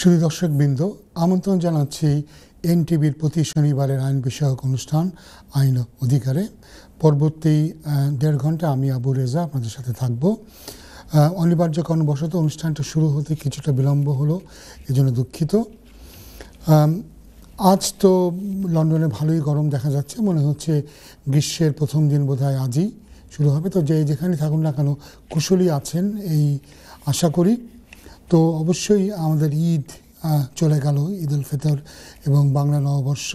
শুধু দর্শকবৃন্দ আমন্ত্রণ জানাচ্ছি এনটিভির প্রতি শনিবারের আইন বিষয়ক অনুষ্ঠান আইন অধিকারে পরবর্তী দেড় ঘন্টা আমি আবু রেজা আপনাদের সাথে থাকব অনিবার্য কর্মবশত অনুষ্ঠানটা শুরু হতে কিছুটা বিলম্ব হলো এজন্য দুঃখিত আজ তো লন্ডনে ভালোই গরম দেখা যাচ্ছে মনে হচ্ছে গ্রীষ্মের প্রথম দিন বোধ আজই শুরু হবে তো যে যেখানে থাকুন না কেন কুশলী আছেন এই আশা করি তো অবশ্যই আমাদের ঈদ চলে গেল ঈদ উল ফিতর এবং বাংলা নববর্ষ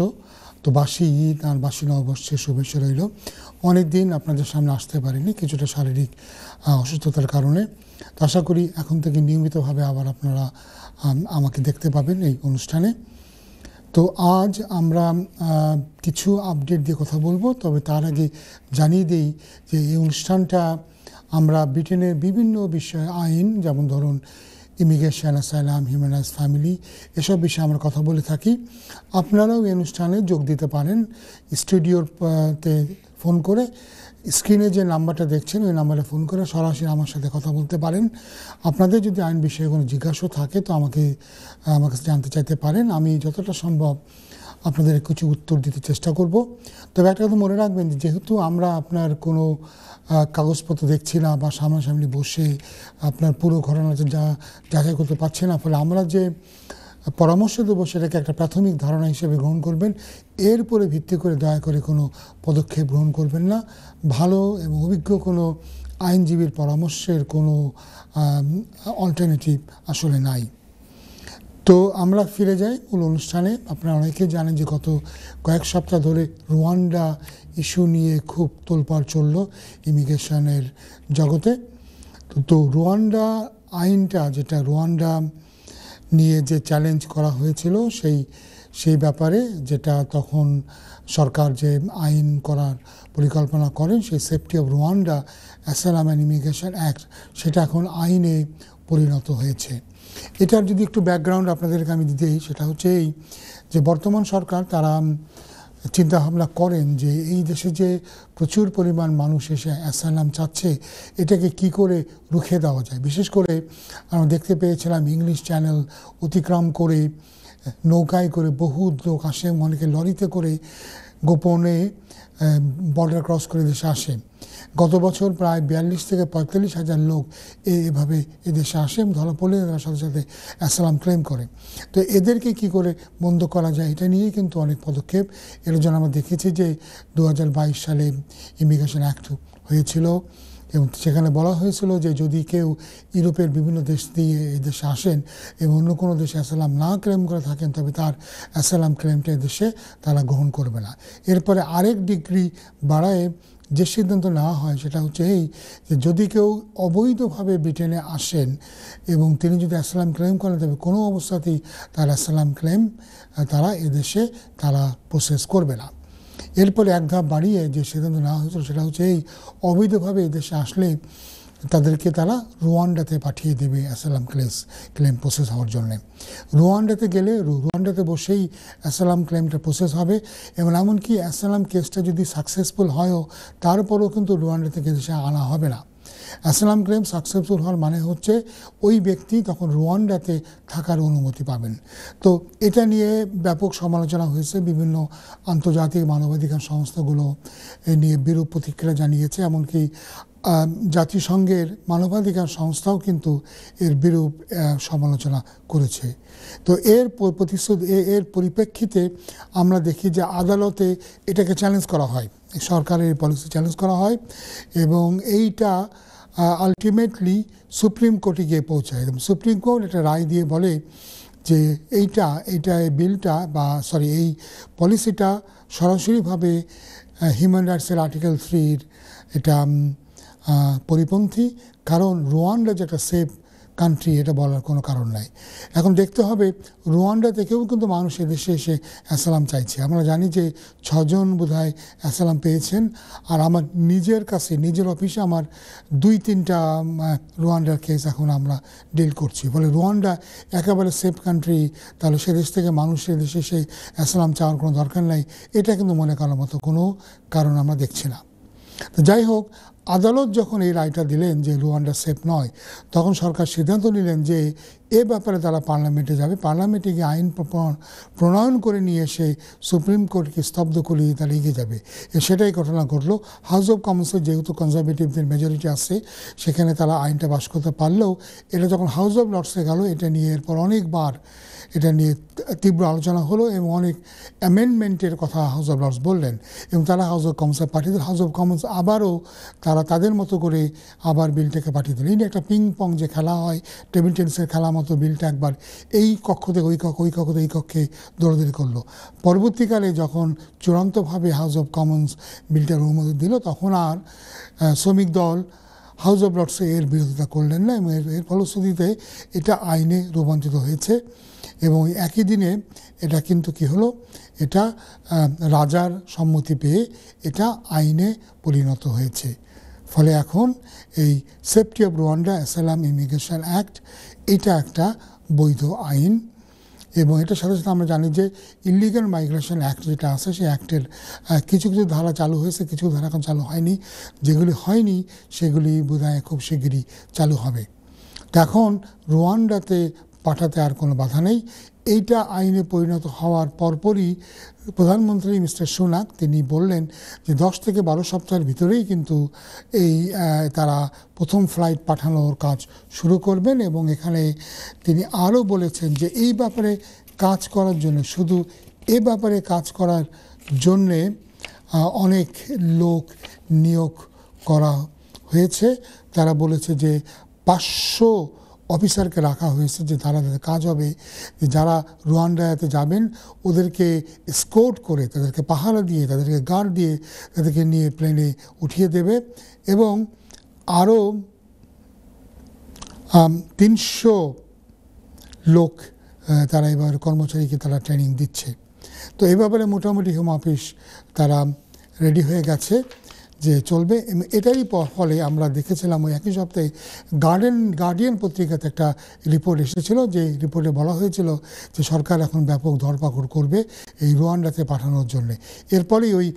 তো বাসি ঈদ আর বাসি নববর্ষের শুভেচ্ছা রইল অনেক দিন আপনাদের সামনে আসতে পারিনি কিছুটা শারীরিক অসুস্থতার কারণে তো আশা করি এখন থেকে নিয়মিতভাবে আবার আপনারা আমাকে দেখতে পাবেন এই অনুষ্ঠানে তো আজ আমরা কিছু আপডেট দিয়ে কথা বলবো তবে তার আগে জানিয়ে দিই যে এই অনুষ্ঠানটা আমরা ব্রিটেনের বিভিন্ন বিষয় আইন যেমন ধরুন immigration asylum human rights family এসব বিষয়ে আমরা কথা বলে থাকি আপনারাও এই অনুষ্ঠানে যোগ দিতে পারেন স্টুডিওতে ফোন করে স্ক্রিনে যে নাম্বারটা দেখছেন ওই নাম্বারে ফোন করে সরাসরি আমার সাথে কথা বলতে পারেন আপনাদের যদি আইন বিষয়ে কোনো জিজ্ঞাসা থাকে তো আমাকে আমার কাছে জানতে চাইতে পারেন আমি যতটা সম্ভব আপনাদের কিছু উত্তর দিতে চেষ্টা করব তবে একটা কথা মনে রাখবেন যেহেতু আমরা আপনার কোনো কাগজপত্র দেখছি না বা সামনাসামনি বসে আপনার পুরো ঘটনা যা যাচাই করতে পারছি না ফলে আমরা যে পরামর্শ দেবো সেটাকে একটা প্রাথমিক ধারণা হিসেবে গ্রহণ করবেন এর ভিত্তি করে দয়া করে কোনো পদক্ষেপ গ্রহণ করবেন না ভালো এবং অভিজ্ঞ কোনো আইনজীবীর পরামর্শের কোনো অল্টারনেটিভ আসলে নাই তো আমরা ফিরে যাই মূল অনুষ্ঠানে আপনারা অনেকে জানেন যে গত কয়েক সপ্তাহ ধরে রুয়ান্ডা ইস্যু নিয়ে খুব তোলপাড় চলল ইমিগ্রেশনের জগতে তো রুয়ান্ডা আইনটা যেটা রুয়ান্ডা নিয়ে যে চ্যালেঞ্জ করা হয়েছিল সেই সেই ব্যাপারে যেটা তখন সরকার যে আইন করার পরিকল্পনা করেন সেই safety of Rwanda asylum and immigration act সেটা এখন আইনে পরিণত হয়েছে এটার যদি একটু ব্যাকগ্রাউন্ড আপনাদেরকে আমি দিতেই সেটা হচ্ছে এই যে বর্তমান সরকার তারা চিন্তা ভাবনা করেন যে এই দেশে যে প্রচুর পরিমাণ মানুষ এসে অ্যাসাইলাম চাচ্ছে এটাকে কি করে রুখে দেওয়া যায় বিশেষ করে আমরা দেখতে পেয়েছিলাম ইংলিশ চ্যানেল অতিক্রম করে নৌকায় করে বহু লোক আসে অনেকে লরিতে করে গোপনে বর্ডার ক্রস করে দেশে আসে গত বছর প্রায় বিয়াল্লিশ থেকে পঁয়তাল্লিশ হাজার লোক এভাবে এদেশে আসে এবং ধরা পড়লে তারা সাথে সাথে অ্যাসালাম ক্লেম করে তো এদেরকে কি করে বন্ধ করা যায় এটা নিয়ে কিন্তু অনেক পদক্ষেপ এর জন্য আমরা দেখেছি যে দু সালে ইমিগ্রেশন অ্যাক্ট হয়েছিল এবং সেখানে বলা হয়েছিল যে যদি কেউ ইউরোপের বিভিন্ন দেশ দিয়ে এই দেশে আসেন এবং অন্য কোনো দেশে অ্যাসালাম না ক্লেম করে থাকেন তবে তার অ্যাসালাম ক্লেমটা দেশে তারা গ্রহণ করবে না এরপরে আরেক ডিগ্রি বাড়ায় যে সিদ্ধান্ত নেওয়া হয় সেটা হচ্ছে এই যে যদি কেউ অবৈধভাবে ব্রিটেনে আসেন এবং তিনি যদি অ্যাসালাম ক্লেম করেন তবে কোনো অবস্থাতেই তার অ্যাসালাম ক্লেম তারা এদেশে তারা প্রসেস করবে না এরপরে এক ধাপ বাড়িয়ে যে সিদ্ধান্ত নেওয়া হয়েছিল সেটা হচ্ছে এই অবৈধভাবে এদেশে আসলে তাদেরকে তারা রুয়ান্ডাতে পাঠিয়ে দেবে অ্যাসালাম ক্লেস ক্লেম প্রসেস হওয়ার জন্যে রুয়ান্ডাতে গেলে রুয়ান্ডাতে বসেই অ্যাসালাম ক্লেমটা প্রসেস হবে এবং এমনকি অ্যাসালাম কেসটা যদি সাকসেসফুল হয়ও তারপরেও কিন্তু রুয়ান্ডা থেকে দেশে আনা হবে না অ্যাসালাম ক্লেম সাকসেসফুল হওয়ার মানে হচ্ছে ওই ব্যক্তি তখন রুয়ান্ডাতে থাকার অনুমতি পাবেন তো এটা নিয়ে ব্যাপক সমালোচনা হয়েছে বিভিন্ন আন্তর্জাতিক মানবাধিকার সংস্থাগুলো এ নিয়ে বিরূপ প্রতিক্রিয়া জানিয়েছে এমনকি জাতিসংঘের মানবাধিকার সংস্থাও কিন্তু এর বিরূপ সমালোচনা করেছে তো এর প্রতিশোধ এর পরিপ্রেক্ষিতে আমরা দেখি যে আদালতে এটাকে চ্যালেঞ্জ করা হয় সরকারের পলিসি চ্যালেঞ্জ করা হয় এবং এইটা আলটিমেটলি সুপ্রিম কোর্টে গিয়ে পৌঁছায় এবং সুপ্রিম কোর্ট একটা রায় দিয়ে বলে যে এইটা এইটা এই বিলটা বা সরি এই পলিসিটা সরাসরিভাবে হিউম্যান রাইটসের আর্টিকেল থ্রির এটা পরিপন্থী কারণ রোয়ান্ডা যে একটা সেফ কান্ট্রি এটা বলার কোনো কারণ নাই এখন দেখতে হবে রুয়ান্ডা থেকেও কিন্তু মানুষ এদেশে এসে অ্যাসালাম চাইছে আমরা জানি যে ছজন বোধহয় অ্যাসালাম পেয়েছেন আর আমার নিজের কাছে নিজের অফিসে আমার দুই তিনটা রুয়ান্ডার কেস এখন আমরা ডিল করছি বলে রুয়ান্ডা একেবারে সেফ কান্ট্রি তাহলে সেদেশ থেকে মানুষের এদেশে সে অ্যাসালাম চাওয়ার কোনো দরকার নাই এটা কিন্তু মনে করার মতো কোনো কারণ আমরা দেখছি না তো যাই হোক আদালত যখন এই রায়টা দিলেন যে রুয়ান্ডা সেফ নয় তখন সরকার সিদ্ধান্ত নিলেন যে এ ব্যাপারে তারা পার্লামেন্টে যাবে পার্লামেন্টে গিয়ে আইন প্রণয়ন করে নিয়ে এসে সুপ্রিম কোর্টকে স্তব্ধ করিয়ে তারা এগিয়ে যাবে সেটাই ঘটনা ঘটলো হাউস অফ কমন্সে যেহেতু কনজারভেটিভদের মেজরিটি আছে সেখানে তারা আইনটা বাস করতে পারলেও এটা যখন হাউস অফ লর্ডসে গেল এটা নিয়ে এরপর অনেকবার এটা নিয়ে তীব্র আলোচনা হলো এবং অনেক অ্যামেন্ডমেন্টের কথা হাউস অফ লর্ডস বললেন এবং তারা হাউস অফ কমন্সে পাঠিয়ে দিল হাউস অফ কমন্স আবারও তারা তাদের মতো করে আবার বিলটাকে পাঠিয়ে দিল এটা একটা পিং পং যে খেলা হয় টেবিল টেনিসের খেলা মতো বিলটা একবার এই কক্ষ থেকে ওই কক্ষ ওই কক্ষ এই কক্ষে দৌড়দৌড়ি করলো পরবর্তীকালে যখন চূড়ান্তভাবে হাউস অব কমন্স বিলটার অনুমতি দিল তখন আর শ্রমিক দল হাউস অফ লর্ডসে এর বিরোধিতা করলেন না এবং এর ফলশ্রুতিতে এটা আইনে রূপান্তরিত হয়েছে এবং একই দিনে এটা কিন্তু কি হলো এটা রাজার সম্মতি পেয়ে এটা আইনে পরিণত হয়েছে ফলে এখন এই safety of Rwanda asylum immigration act এটা একটা বৈধ আইন এবং এটার সাথে সাথে আমরা জানি যে ইলিগাল মাইগ্রেশন অ্যাক্ট যেটা আছে সেই অ্যাক্টের কিছু কিছু ধারা চালু হয়েছে কিছু ধারা এখন চালু হয়নি যেগুলি হয়নি সেগুলি বোধহয় খুব শীঘ্রই চালু হবে এখন রুয়ান্ডাতে পাঠাতে আর কোনো বাধা নেই এইটা আইনে পরিণত হওয়ার পরপরই প্রধানমন্ত্রী মিস্টার সোনাক তিনি বললেন যে দশ থেকে বারো সপ্তাহের ভিতরেই কিন্তু এই তারা প্রথম ফ্লাইট পাঠানোর কাজ শুরু করবেন এবং এখানে তিনি আরও বলেছেন যে এই ব্যাপারে কাজ করার জন্য শুধু এ ব্যাপারে কাজ করার জন্যে অনেক লোক নিয়োগ করা হয়েছে তারা বলেছে যে পাঁচশো অফিসারকে রাখা হয়েছে যে তারা তাদের কাজ হবে যে যারা রুয়ান্ডায়াতে যাবেন ওদেরকে স্কোর্ট করে তাদেরকে পাহারা দিয়ে তাদেরকে গার্ড দিয়ে তাদেরকে নিয়ে প্লেনে উঠিয়ে দেবে এবং আরও তিনশো লোক তারা এবার কর্মচারীকে তারা ট্রেনিং দিচ্ছে তো এ ব্যাপারে মোটামুটি হোম অফিস তারা রেডি হয়ে গেছে যে চলবে এটাই ফলে আমরা দেখেছিলাম ওই একই সপ্তাহে গার্ডেন গার্ডিয়ান পত্রিকাতে একটা রিপোর্ট এসেছিল যে রিপোর্টে বলা হয়েছিল যে সরকার এখন ব্যাপক ধরপাকড় করবে এই রুয়ান্ডাতে পাঠানোর জন্যে এরপরেই ওই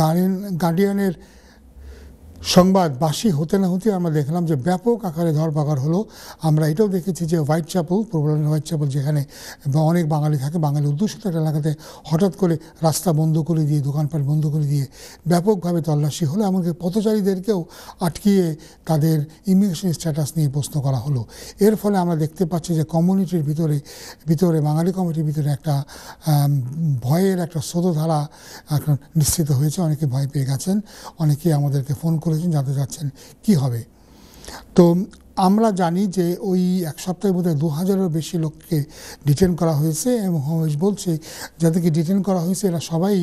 গার্ডিয়ান গার্ডিয়ানের সংবাদ বাসী হতে না হতে আমরা দেখলাম যে ব্যাপক আকারে ধরপাকড় হলো আমরা এটাও দেখেছি যে হোয়াইট চ্যাপল পূর্ব হোয়াইট চ্যাপল যেখানে অনেক বাঙালি থাকে বাঙালি উদ্দেশ্য একটা এলাকাতে হঠাৎ করে রাস্তা বন্ধ করে দিয়ে দোকানপাট বন্ধ করে দিয়ে ব্যাপকভাবে তল্লাশি হলো এমনকি পথচারীদেরকেও আটকিয়ে তাদের ইমিগ্রেশন স্ট্যাটাস নিয়ে প্রশ্ন করা হলো এর ফলে আমরা দেখতে পাচ্ছি যে কমিউনিটির ভিতরে ভিতরে বাঙালি কমিউনিটির ভিতরে একটা ভয়ের একটা স্রোতধারা এখন নিশ্চিত হয়েছে অনেকে ভয় পেয়ে গেছেন অনেকে আমাদেরকে ফোন করে করেছেন জানতে চাচ্ছেন কি হবে তো আমরা জানি যে ওই এক সপ্তাহের মধ্যে দু হাজারেরও বেশি লোককে ডিটেন করা হয়েছে এবং হোমেশ বলছে যাদেরকে ডিটেন করা হয়েছে এরা সবাই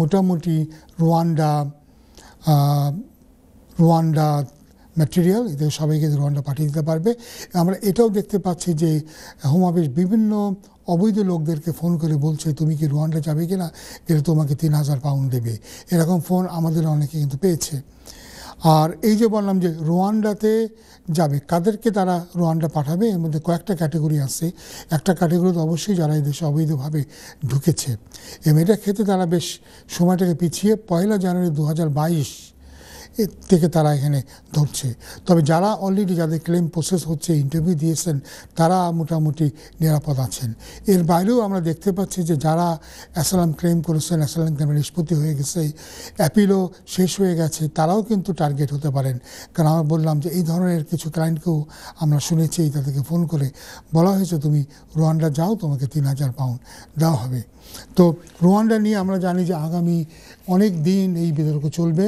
মোটামুটি রুয়ান্ডা রুয়ান্ডা ম্যাটেরিয়াল এদের সবাইকে রুয়ান্ডা পাঠিয়ে দিতে পারবে আমরা এটাও দেখতে পাচ্ছি যে হোমাবেশ বিভিন্ন অবৈধ লোকদেরকে ফোন করে বলছে তুমি কি রুয়ান্ডা যাবে কিনা এটা তোমাকে তিন হাজার পাউন্ড দেবে এরকম ফোন আমাদের অনেকে কিন্তু পেয়েছে আর এই যে বললাম যে রোয়ান্ডাতে যাবে কাদেরকে তারা রোয়ান্ডা পাঠাবে এর মধ্যে কয়েকটা ক্যাটাগরি আছে একটা ক্যাটেগরি তো অবশ্যই যারা এই দেশে অবৈধভাবে ঢুকেছে এবং এটা ক্ষেত্রে তারা বেশ সময়টাকে পিছিয়ে পয়লা জানুয়ারি দু হাজার বাইশ থেকে তারা এখানে ধরছে তবে যারা অলরেডি যাদের ক্লেম প্রসেস হচ্ছে ইন্টারভিউ দিয়েছেন তারা মোটামুটি নিরাপদ আছেন এর বাইরেও আমরা দেখতে পাচ্ছি যে যারা অ্যাসালাম ক্লেম করেছেন অ্যাসালাম ক্লেমের নিষ্পত্তি হয়ে গেছে অ্যাপিলও শেষ হয়ে গেছে তারাও কিন্তু টার্গেট হতে পারেন কারণ আমরা বললাম যে এই ধরনের কিছু ক্লায়েন্টকেও আমরা শুনেছি তাদেরকে ফোন করে বলা হয়েছে তুমি রোয়ান্ডা যাও তোমাকে তিন হাজার পাউন্ড দেওয়া হবে তো রোয়ান্ডা নিয়ে আমরা জানি যে আগামী অনেক দিন এই বিতর্ক চলবে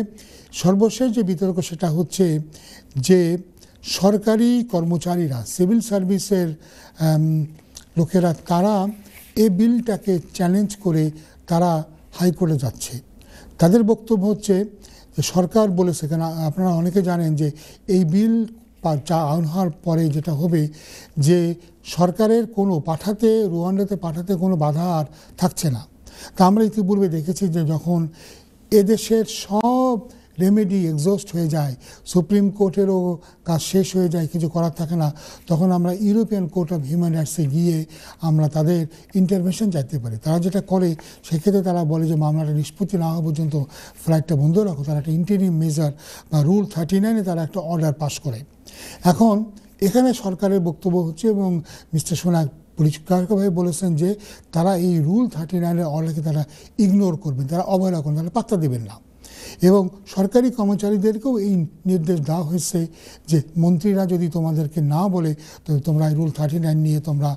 সর্বশেষ যে বিতর্ক সেটা হচ্ছে যে সরকারি কর্মচারীরা সিভিল সার্ভিসের লোকেরা তারা এ বিলটাকে চ্যালেঞ্জ করে তারা হাইকোর্টে যাচ্ছে তাদের বক্তব্য হচ্ছে সরকার বলে সেখানে আপনারা অনেকে জানেন যে এই বিল যা আইন হওয়ার পরে যেটা হবে যে সরকারের কোনো পাঠাতে রুয়ান্ডাতে পাঠাতে কোনো বাধা আর থাকছে না তা আমরা ইতিপূর্বে দেখেছি যে যখন এদেশের সব রেমেডি এক্সস্ট হয়ে যায় সুপ্রিম কোর্টেরও কাজ শেষ হয়ে যায় কিছু করার থাকে না তখন আমরা ইউরোপিয়ান কোর্ট অফ হিউম্যান রাইটসে গিয়ে আমরা তাদের ইন্টারভেনশন চাইতে পারি তারা যেটা করে সেক্ষেত্রে তারা বলে যে মামলাটা নিষ্পত্তি না হওয়া পর্যন্ত ফ্লাইটটা বন্ধ রাখো তারা একটা ইন্টারিম মেজার বা রুল থার্টি নাইনে তারা একটা অর্ডার পাস করে এখন এখানে সরকারের বক্তব্য হচ্ছে এবং মিস্টার সোনা পরিষ্কারভাবে বলেছেন যে তারা এই রুল থার্টি নাইনের অর্ডারকে তারা ইগনোর করবেন তারা অবহেলা করবেন তারা পাত্তা দেবেন না এবং সরকারি কর্মচারীদেরকেও এই নির্দেশ দেওয়া হয়েছে যে মন্ত্রীরা যদি তোমাদেরকে না বলে তো তোমরা রুল থার্টি নাইন নিয়ে তোমরা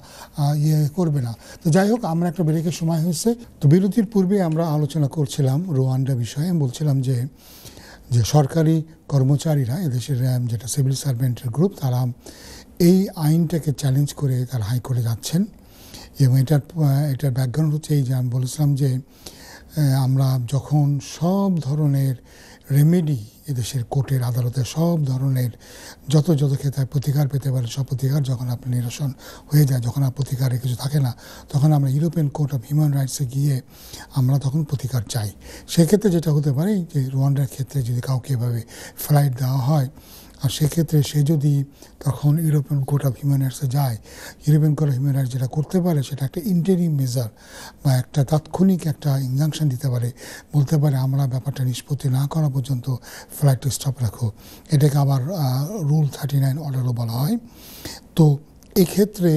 ইয়ে করবে না তো যাই হোক আমরা একটা ব্রেকের সময় হয়েছে তো বিরতির পূর্বে আমরা আলোচনা করছিলাম রোয়ান্ডা বিষয়ে বলছিলাম যে যে সরকারি কর্মচারীরা এদেশের র্যাম যেটা সিভিল সার্ভেন্টের গ্রুপ তারা এই আইনটাকে চ্যালেঞ্জ করে তারা হাইকোর্টে যাচ্ছেন এবং এটার এটার ব্যাকগ্রাউন্ড হচ্ছে এই যে আমি বলেছিলাম যে আমরা যখন সব ধরনের রেমেডি এদেশের কোর্টের আদালতে সব ধরনের যত যত ক্ষেত্রে প্রতিকার পেতে পারে সব প্রতিকার যখন আপনি নিরসন হয়ে যায় যখন আর প্রতিকারে কিছু থাকে না তখন আমরা ইউরোপিয়ান কোর্ট অফ হিউম্যান রাইটসে গিয়ে আমরা তখন প্রতিকার চাই সেক্ষেত্রে যেটা হতে পারে যে রোয়ান্ডার ক্ষেত্রে যদি কাউকে এভাবে ফ্লাইট দেওয়া হয় আর সেক্ষেত্রে সে যদি তখন ইউরোপিয়ান কোর্ট অফ হিউম্যান রাইটসে যায় European court of human rights যেটা করতে পারে সেটা একটা ইন্টারি মেজার বা একটা তাৎক্ষণিক একটা ইনজাংশন দিতে পারে বলতে পারে আমরা ব্যাপারটা নিষ্পত্তি না করা পর্যন্ত ফ্লাইট স্টপ রাখো এটাকে আবার রুল থার্টি নাইন অর্ডারও বলা হয় তো এক্ষেত্রে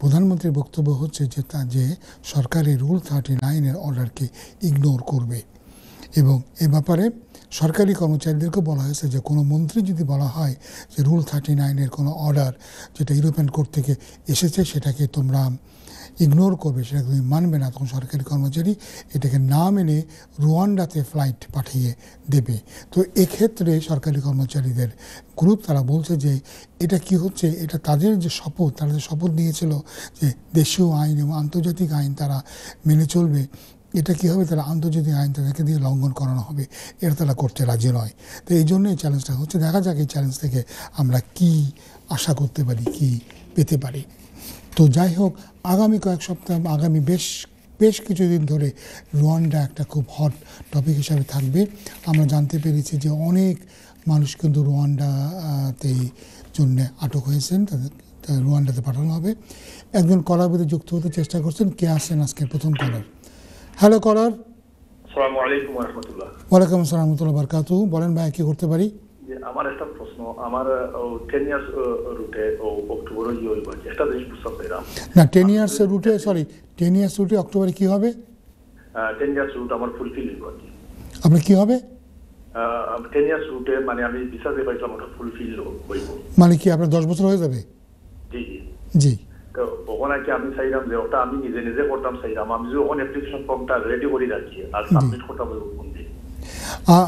প্রধানমন্ত্রীর বক্তব্য হচ্ছে যে তা যে সরকারি রুল থার্টি নাইনের অর্ডারকে ইগনোর করবে এবং এ ব্যাপারে সরকারি কর্মচারীদেরকে বলা হয়েছে যে কোনো মন্ত্রী যদি বলা হয় যে রুল থার্টি নাইনের কোনো অর্ডার যেটা ইউরোপিয়ান কোর্ট থেকে এসেছে সেটাকে তোমরা ইগনোর করবে সেটাকে তুমি মানবে না তখন সরকারি কর্মচারী এটাকে না মেনে রুয়ান্ডাতে ফ্লাইট পাঠিয়ে দেবে তো এক্ষেত্রে সরকারি কর্মচারীদের গ্রুপ তারা বলছে যে এটা কি হচ্ছে এটা তাদের যে শপথ তারা যে শপথ নিয়েছিল যে দেশীয় আইন এবং আন্তর্জাতিক আইন তারা মেনে চলবে এটা কী হবে তাহলে আন্তর্জাতিক আইন তাদেরকে দিয়ে লঙ্ঘন করানো হবে এটা তারা করতে রাজি নয় তো এই জন্য এই চ্যালেঞ্জটা হচ্ছে দেখা যাক এই চ্যালেঞ্জ থেকে আমরা কি আশা করতে পারি কি পেতে পারি তো যাই হোক আগামী কয়েক সপ্তাহ আগামী বেশ বেশ কিছুদিন ধরে রোয়ান্ডা একটা খুব হট টপিক হিসাবে থাকবে আমরা জানতে পেরেছি যে অনেক মানুষ কিন্তু রোয়ান্ডাতেই জন্য আটক হয়েছেন তাদের রোয়ান্ডাতে পাঠানো হবে একজন কলাবিদে যুক্ত হতে চেষ্টা করছেন কে আসছেন আজকের প্রথম কলার হ্যালো কলার ওয়ালাইকুম আসসালাম রহমতুল্লাহ বারকাতু বলেন ভাই কি করতে পারি আমার একটা প্রশ্ন আমার টেন ইয়ার্স রুটে অক্টোবর একটা জিনিস বুঝতে পারলাম না টেন ইয়ার্স রুটে সরি টেন ইয়ার্স রুটে অক্টোবরে কি হবে টেন ইয়ার্স রুট আমার ফুলফিল হইব আর কি আপনার কি হবে টেন ইয়ার্স রুটে মানে আমি বিশ্বাস পাইছিলাম ওটা ফুলফিল হইব মানে কি আপনার দশ বছর হয়ে যাবে জি জি তো কি আমি চাইলাম যে ওটা আমি নিজে নিজে করতাম চাইলাম আমি যে ওখানে অ্যাপ্লিকেশন ফর্মটা রেডি করে রাখছি আর সাবমিট করতাম ওরকম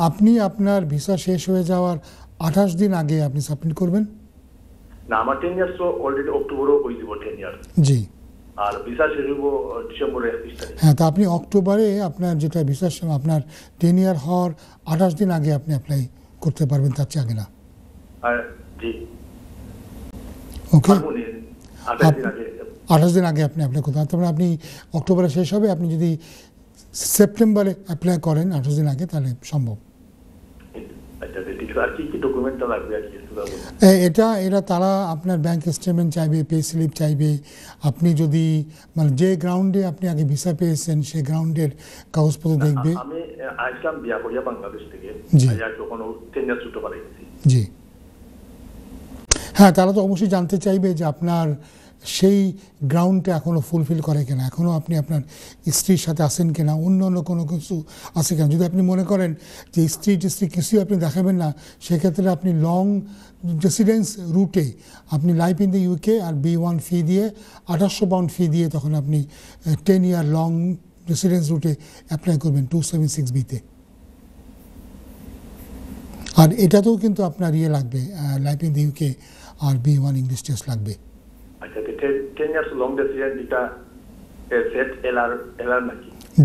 আপনি আপনার ভিসা শেষ হয়ে যাওয়ার আঠাশ দিন আগে আপনি সাবমিট করবেন না আমার টেন ইয়ার্স তো অলরেডি অক্টোবরও হয়ে যাব টেন ইয়ার জি আর ভিসা শেষ হইব ডিসেম্বরে হ্যাঁ তা আপনি অক্টোবরে আপনার যেটা ভিসা আপনার টেন ইয়ার হওয়ার আঠাশ দিন আগে আপনি অ্যাপ্লাই করতে পারবেন তার চেয়ে আগে না আর জি ওকে আচ্ছা। আঠাশ দিন আগে আপনি অ্যাপ্লাই করতে তারপরে আপনি অক্টোবরে শেষ হবে আপনি যদি সেপ্টেম্বরে অ্যাপ্লাই করেন আঠাশ দিন আগে তাহলে সম্ভব আচ্ছা, আচ্ছা, এটা এরা তারা আপনার ব্যাংক স্টেটমেন্ট চাইবে পে স্লিপ চাইবে আপনি যদি মানে যে গ্রাউন্ডে আপনি আগে ভিসা পেয়েছেন সেই গ্রাউন্ডের কাগজপত্র দেখবে আমি আসলাম বিয়া করিয়া বাংলাদেশ থেকে জি জি হ্যাঁ তারা তো অবশ্যই জানতে চাইবে যে আপনার সেই গ্রাউন্ডটা এখনও ফুলফিল করে কিনা এখনও আপনি আপনার স্ত্রীর সাথে আসেন কিনা অন্য অন্য কোনো কিছু আছে কিনা যদি আপনি মনে করেন যে স্ত্রী টিস্ত্রী কিছুই আপনি দেখাবেন না সেক্ষেত্রে আপনি লং রেসিডেন্স রুটে আপনি লাইফ ইন দ্য ইউকে আর বি ওয়ান ফি দিয়ে আঠাশশো পাউন্ড ফি দিয়ে তখন আপনি টেন ইয়ার লং রেসিডেন্স রুটে অ্যাপ্লাই করবেন টু সেভেন সিক্স বিতে আর এটাতেও কিন্তু আপনার ইয়ে লাগবে লাইফ ইন দ্য ইউকে আর বি ওয়ান ইংলিশ টেস্ট লাগবে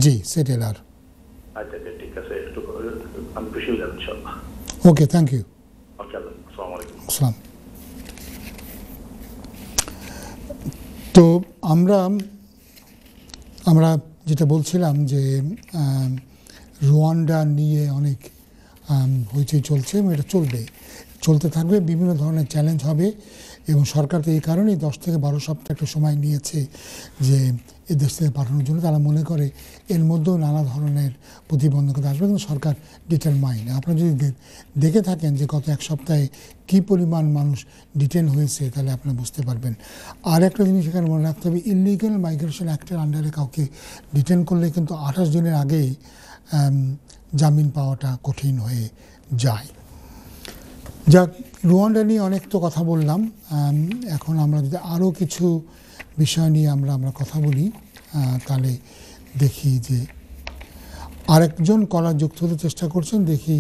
জি সেট এল আর ওকে থ্যাংক ইউ আসসালাম তো আমরা আমরা যেটা বলছিলাম যে রোয়ান্ডা নিয়ে অনেক হইচই চলছে এবং এটা চলবে চলতে থাকবে বিভিন্ন ধরনের চ্যালেঞ্জ হবে এবং সরকার তো এই কারণেই দশ থেকে বারো সপ্তাহ একটা সময় নিয়েছে যে এ দেশ থেকে পাঠানোর জন্য তারা মনে করে এর মধ্যেও নানা ধরনের প্রতিবন্ধকতা আসবে কিন্তু সরকার মাইন্ড আপনারা যদি দেখে থাকেন যে গত এক সপ্তাহে কি পরিমাণ মানুষ ডিটেন হয়েছে তাহলে আপনারা বুঝতে পারবেন আর একটা জিনিস এখানে মনে রাখতে হবে ইলিগাল মাইগ্রেশন অ্যাক্টের আন্ডারে কাউকে ডিটেন করলে কিন্তু আঠাশ দিনের আগেই জামিন পাওয়াটা কঠিন হয়ে যায় যাক রুয়ান্ডা নিয়ে অনেক তো কথা বললাম এখন আমরা যদি আরও কিছু বিষয় নিয়ে আমরা আমরা কথা বলি তাহলে দেখি যে আরেকজন কলার যুক্ত হতে চেষ্টা করছেন দেখি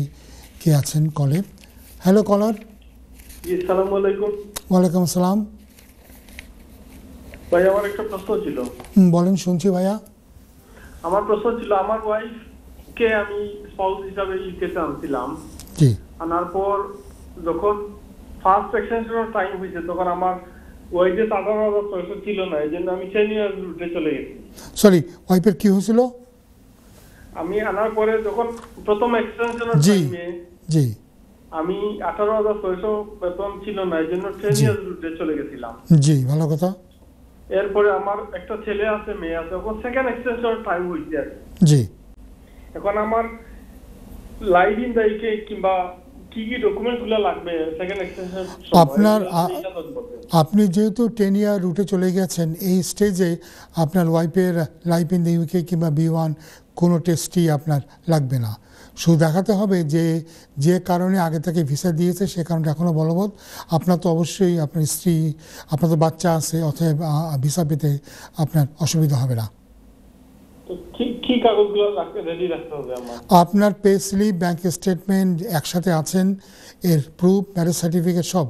কে আছেন কলে হ্যালো কলার ওয়ালাইকুম আসসালাম ভাই আমার একটা প্রশ্ন ছিল বলেন শুনছি ভাইয়া আমার প্রশ্ন ছিল আমার ওয়াইফ আমি স্পাউস হিসাবে ইউকেতে আনছিলাম জি আনার পর যখন ফার্স্ট এক্সটেনশনের টাইম হয়েছে তখন আমার ওয়াইজেস আঠারো হাজার ছয়শো ছিল না এই জন্য আমি সিনিয়র রুটে চলে গেছি সরি ওয়াইফের কি হয়েছিল আমি আনার পরে যখন প্রথম এক্সটেনশনের টাইমে জি আমি আঠারো হাজার ছয়শো বেতন ছিল না এই জন্য সেনিয়র রুটে চলে গেছিলাম জি ভালো কথা এরপরে আমার একটা ছেলে আছে মেয়ে আছে ওখানে সেকেন্ড এক্সটেনশন টাইম হয়েছে জি এখন আমার লাইভ ইন দাইকে কিংবা আপনার আপনি যেহেতু টেন ইয়ার রুটে চলে গেছেন এই স্টেজে আপনার ওয়াইফের লাইফ ইন দ্য ইউকে কিংবা বি ওয়ান কোনো টেস্টই আপনার লাগবে না শুধু দেখাতে হবে যে যে কারণে আগে থেকে ভিসা দিয়েছে সে কারণটা এখনও বলবৎ আপনার তো অবশ্যই আপনার স্ত্রী আপনার তো বাচ্চা আছে অথবা ভিসা পেতে আপনার অসুবিধা হবে না আপনার পে স্লিপ ব্যাংক স্টেটমেন্ট একসাথে আছেন এর প্রুফ ম্যারেজ সার্টিফিকেট সব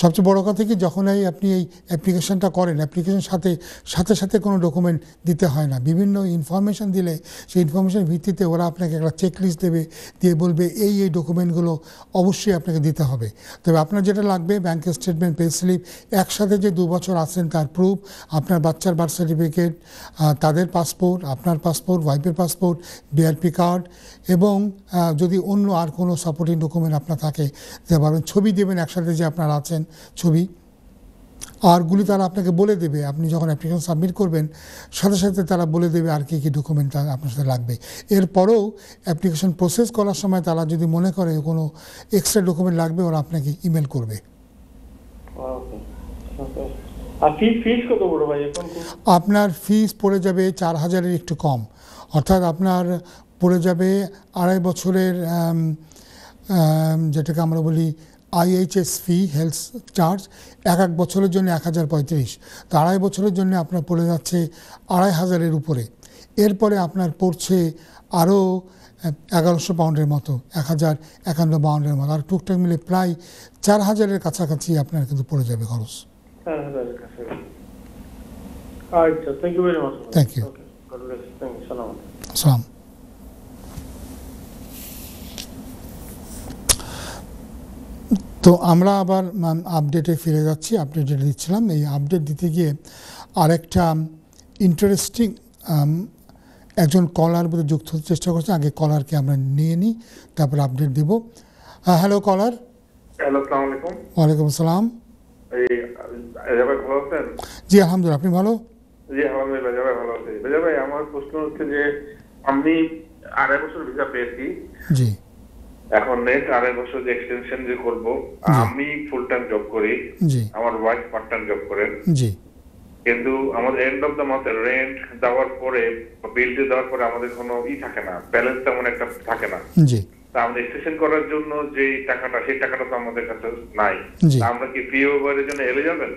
সবচেয়ে বড় কথা কি যখন এই আপনি এই অ্যাপ্লিকেশনটা করেন অ্যাপ্লিকেশন সাথে সাথে সাথে কোনো ডকুমেন্ট দিতে হয় না বিভিন্ন ইনফরমেশান দিলে সেই ইনফরমেশান ভিত্তিতে ওরা আপনাকে একটা চেকলিস্ট দেবে দিয়ে বলবে এই এই ডকুমেন্টগুলো অবশ্যই আপনাকে দিতে হবে তবে আপনার যেটা লাগবে ব্যাংকের স্টেটমেন্ট পে স্লিপ একসাথে যে দু বছর আছেন তার প্রুফ আপনার বাচ্চার বার্থ সার্টিফিকেট তাদের পাসপোর্ট আপনার পাসপোর্ট ওয়াইফের পাসপোর্ট বিআরপি কার্ড এবং যদি অন্য আর কোনো সাপোর্টিং ডকুমেন্ট আপনার থাকে যে ছবি দেবেন একসাথে যে আপনার আছেন দিয়েছেন ছবি আরগুলি তারা আপনাকে বলে দেবে আপনি যখন অ্যাপ্লিকেশন সাবমিট করবেন সাথে সাথে তারা বলে দেবে আর কী কী ডকুমেন্ট আপনার সাথে লাগবে এরপরেও অ্যাপ্লিকেশন প্রসেস করার সময় তারা যদি মনে করে কোনো এক্সট্রা ডকুমেন্ট লাগবে ওরা আপনাকে ইমেল করবে আপনার ফিস পড়ে যাবে চার হাজারের একটু কম অর্থাৎ আপনার পড়ে যাবে আড়াই বছরের যেটাকে আমরা বলি আইএইচএস ফি হেলথ চার্জ এক এক বছরের জন্য এক হাজার পঁয়ত্রিশ তো আড়াই বছরের জন্য আপনার পড়ে যাচ্ছে আড়াই হাজারের উপরে এরপরে আপনার পড়ছে আরও এগারোশো পাউন্ডের মতো এক হাজার একান্ন পাউন্ডের মতো আর টুকটাক মিলে প্রায় চার হাজারের কাছাকাছি আপনার কিন্তু পড়ে যাবে খরচ থ্যাংক আচ্ছা, ইউ সালাম তো আমরা আবার আপডেটে ফিরে যাচ্ছি আপডেটে দিচ্ছিলাম এই আপডেট দিতে গিয়ে আরেকটা ইন্টারেস্টিং একজন কলার মধ্যে যুক্ত হতে চেষ্টা করছে আগে কলারকে আমরা নিয়ে নিই তারপর আপডেট দিব হ্যালো কলার হ্যালো ওয়ালাইকুম আসসালাম জি আলহামদুলিল্লাহ আপনি ভালো জি আলহামদুলিল্লাহ জাবাই ভালো আছি ভাই আমার প্রশ্ন হচ্ছে যে আমি আড়াই বছর ভিসা পেয়েছি জি এখন নেক্সট আড়াই বছর যে এক্সটেনশন যে করব আমি ফুল টাইম জব করি আমার ওয়াইফ পার্ট টাইম জব করেন জি কিন্তু আমাদের end of the month rent দেওয়ার পরে বিল দেওয়ার পরে আমাদের কোনো ই থাকে না ব্যালেন্স তেমন একটা থাকে না জি আমরা স্টেশন করার জন্য যে টাকাটা সেই টাকাটা তো আমাদের কাছে নাই আমরা কি ফি ওভারের জন্য এলে যাবেন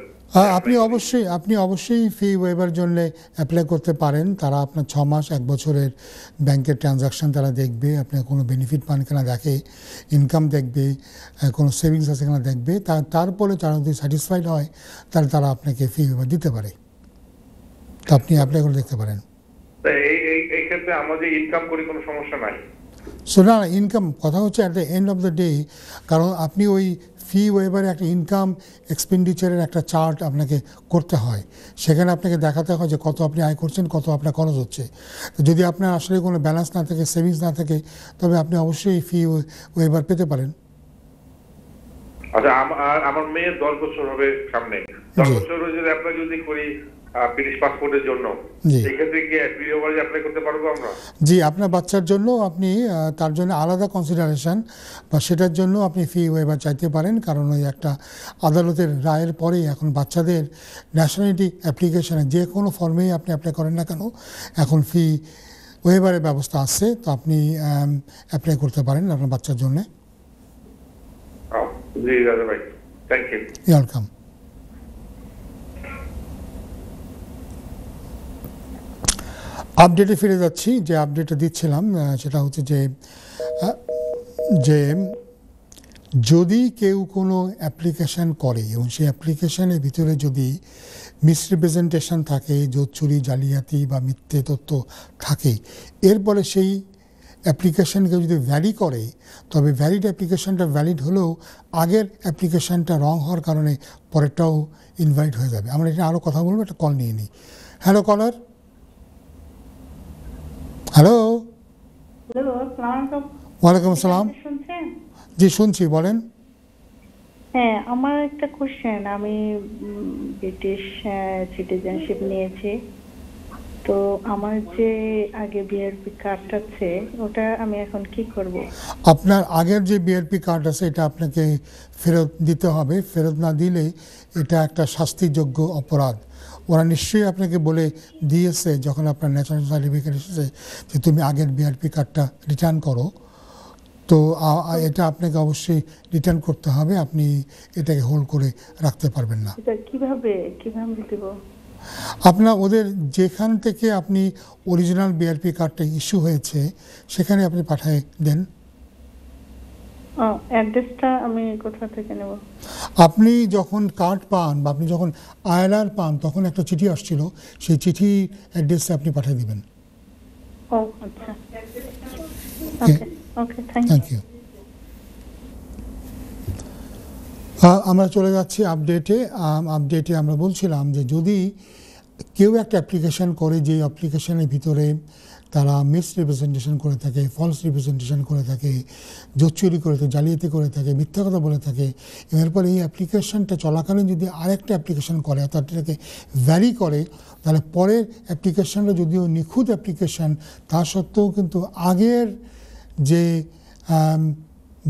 আপনি অবশ্যই আপনি অবশ্যই ফি ওয়েবার জন্য অ্যাপ্লাই করতে পারেন তারা আপনার ছ মাস এক বছরের ব্যাংকের ট্রানজাকশান তারা দেখবে আপনার কোনো বেনিফিট পান কিনা দেখে ইনকাম দেখবে কোনো সেভিংস আছে কিনা দেখবে তা তারপরে তারা যদি স্যাটিসফাইড হয় তাহলে তারা আপনাকে ফি ওয়েবার দিতে পারে তো আপনি অ্যাপ্লাই করে দেখতে পারেন এই ক্ষেত্রে আমাদের ইনকাম করে কোনো সমস্যা নাই সো না ইনকাম কথা হচ্ছে at the end of the day কারণ আপনি ওই ফি ওয়েবারে একটা ইনকাম এক্সপেন্ডিচারের একটা চার্ট আপনাকে করতে হয় সেখানে আপনাকে দেখাতে হয় যে কত আপনি আয় করছেন কত আপনার খরচ হচ্ছে যদি আপনার আসলে কোনো ব্যালেন্স না থাকে সেভিংস না থাকে তবে আপনি অবশ্যই ফি ওয়েবার পেতে পারেন আচ্ছা আমার মেয়ের দশ বছর হবে সামনে দশ বছর যদি আপনার যদি করি জি আপনার বাচ্চার জন্য আপনি তার জন্য আলাদা কনসিডারেশন বা সেটার জন্য আপনি ফি ওয়েবার চাইতে পারেন কারণ ওই একটা আদালতের রায়ের পরেই এখন বাচ্চাদের ন্যাশনালিটি অ্যাপ্লিকেশনে যে কোনো ফর্মেই আপনি অ্যাপ্লাই করেন না কেন এখন ফি ওয়েবারের ব্যবস্থা আছে তো আপনি অ্যাপ্লাই করতে পারেন আপনার বাচ্চার জন্যে জি থ্যাংক ইউ ওয়েলকাম আপডেটে ফিরে যাচ্ছি যে আপডেটে দিচ্ছিলাম সেটা হচ্ছে যে যে যদি কেউ কোনো অ্যাপ্লিকেশান করে এবং সেই অ্যাপ্লিকেশানের ভিতরে যদি মিসরিপ্রেজেন্টেশন থাকে চুরি জালিয়াতি বা মিথ্যে তথ্য থাকে এরপরে সেই অ্যাপ্লিকেশানকে যদি ভ্যালি করে তবে ভ্যালিড অ্যাপ্লিকেশানটা ভ্যালিড হলেও আগের অ্যাপ্লিকেশানটা রং হওয়ার কারণে পরেরটাও ইনভাইট হয়ে যাবে আমরা এটা আরও কথা বলবো একটা কল নিয়ে নিই হ্যালো কলার হ্যালো হ্যালো ওয়ালাইকুম আসসালাম শুনছেন জি শুনছি বলেন হ্যাঁ আমার একটা কোশ্চেন আমি ব্রিটিশ সিটিজেনশিপ নিয়েছি তো আমার যে আগে বিএলপি কার্ড আছে ওটা আমি এখন কি করব আপনার আগের যে বিএলপি কার্ড আছে এটা আপনাকে ফেরত দিতে হবে ফেরত না দিলে এটা একটা শাস্তিযোগ্য অপরাধ ওরা নিশ্চয়ই আপনাকে বলে দিয়েছে যখন আপনার ন্যাশনাল সার্টিফিকেট এসেছে যে তুমি আগের বিআরপি কার্ডটা রিটার্ন করো তো এটা আপনাকে অবশ্যই রিটার্ন করতে হবে আপনি এটাকে হোল্ড করে রাখতে পারবেন না কিভাবে কিভাবে আপনার ওদের যেখান থেকে আপনি অরিজিনাল বিআরপি কার্ডটা ইস্যু হয়েছে সেখানে আপনি পাঠিয়ে দেন আপনি যখন কার্ড পান বা আপনি যখন আইএলআর পান তখন একটা চিঠি আসছিল সেই চিঠি অ্যাড্রেসে আপনি পাঠিয়ে দিবেন ওকে থ্যাংক ইউ আমরা চলে যাচ্ছি আপডেটে আপডেটে আমরা বলছিলাম যে যদি কেউ একটা অ্যাপ্লিকেশন করে যে অ্যাপ্লিকেশনের ভিতরে তারা মিস রিপ্রেজেন্টেশন করে থাকে ফলস রিপ্রেজেন্টেশন করে থাকে জোচুরি করে থাকে জালিয়াতি করে থাকে মিথ্যা কথা বলে থাকে এরপরে এই অ্যাপ্লিকেশনটা চলাকালীন যদি আরেকটা অ্যাপ্লিকেশন করে অর্থাৎ এটাকে ভ্যারি করে তাহলে পরের অ্যাপ্লিকেশনটা যদিও নিখুঁত অ্যাপ্লিকেশন তা সত্ত্বেও কিন্তু আগের যে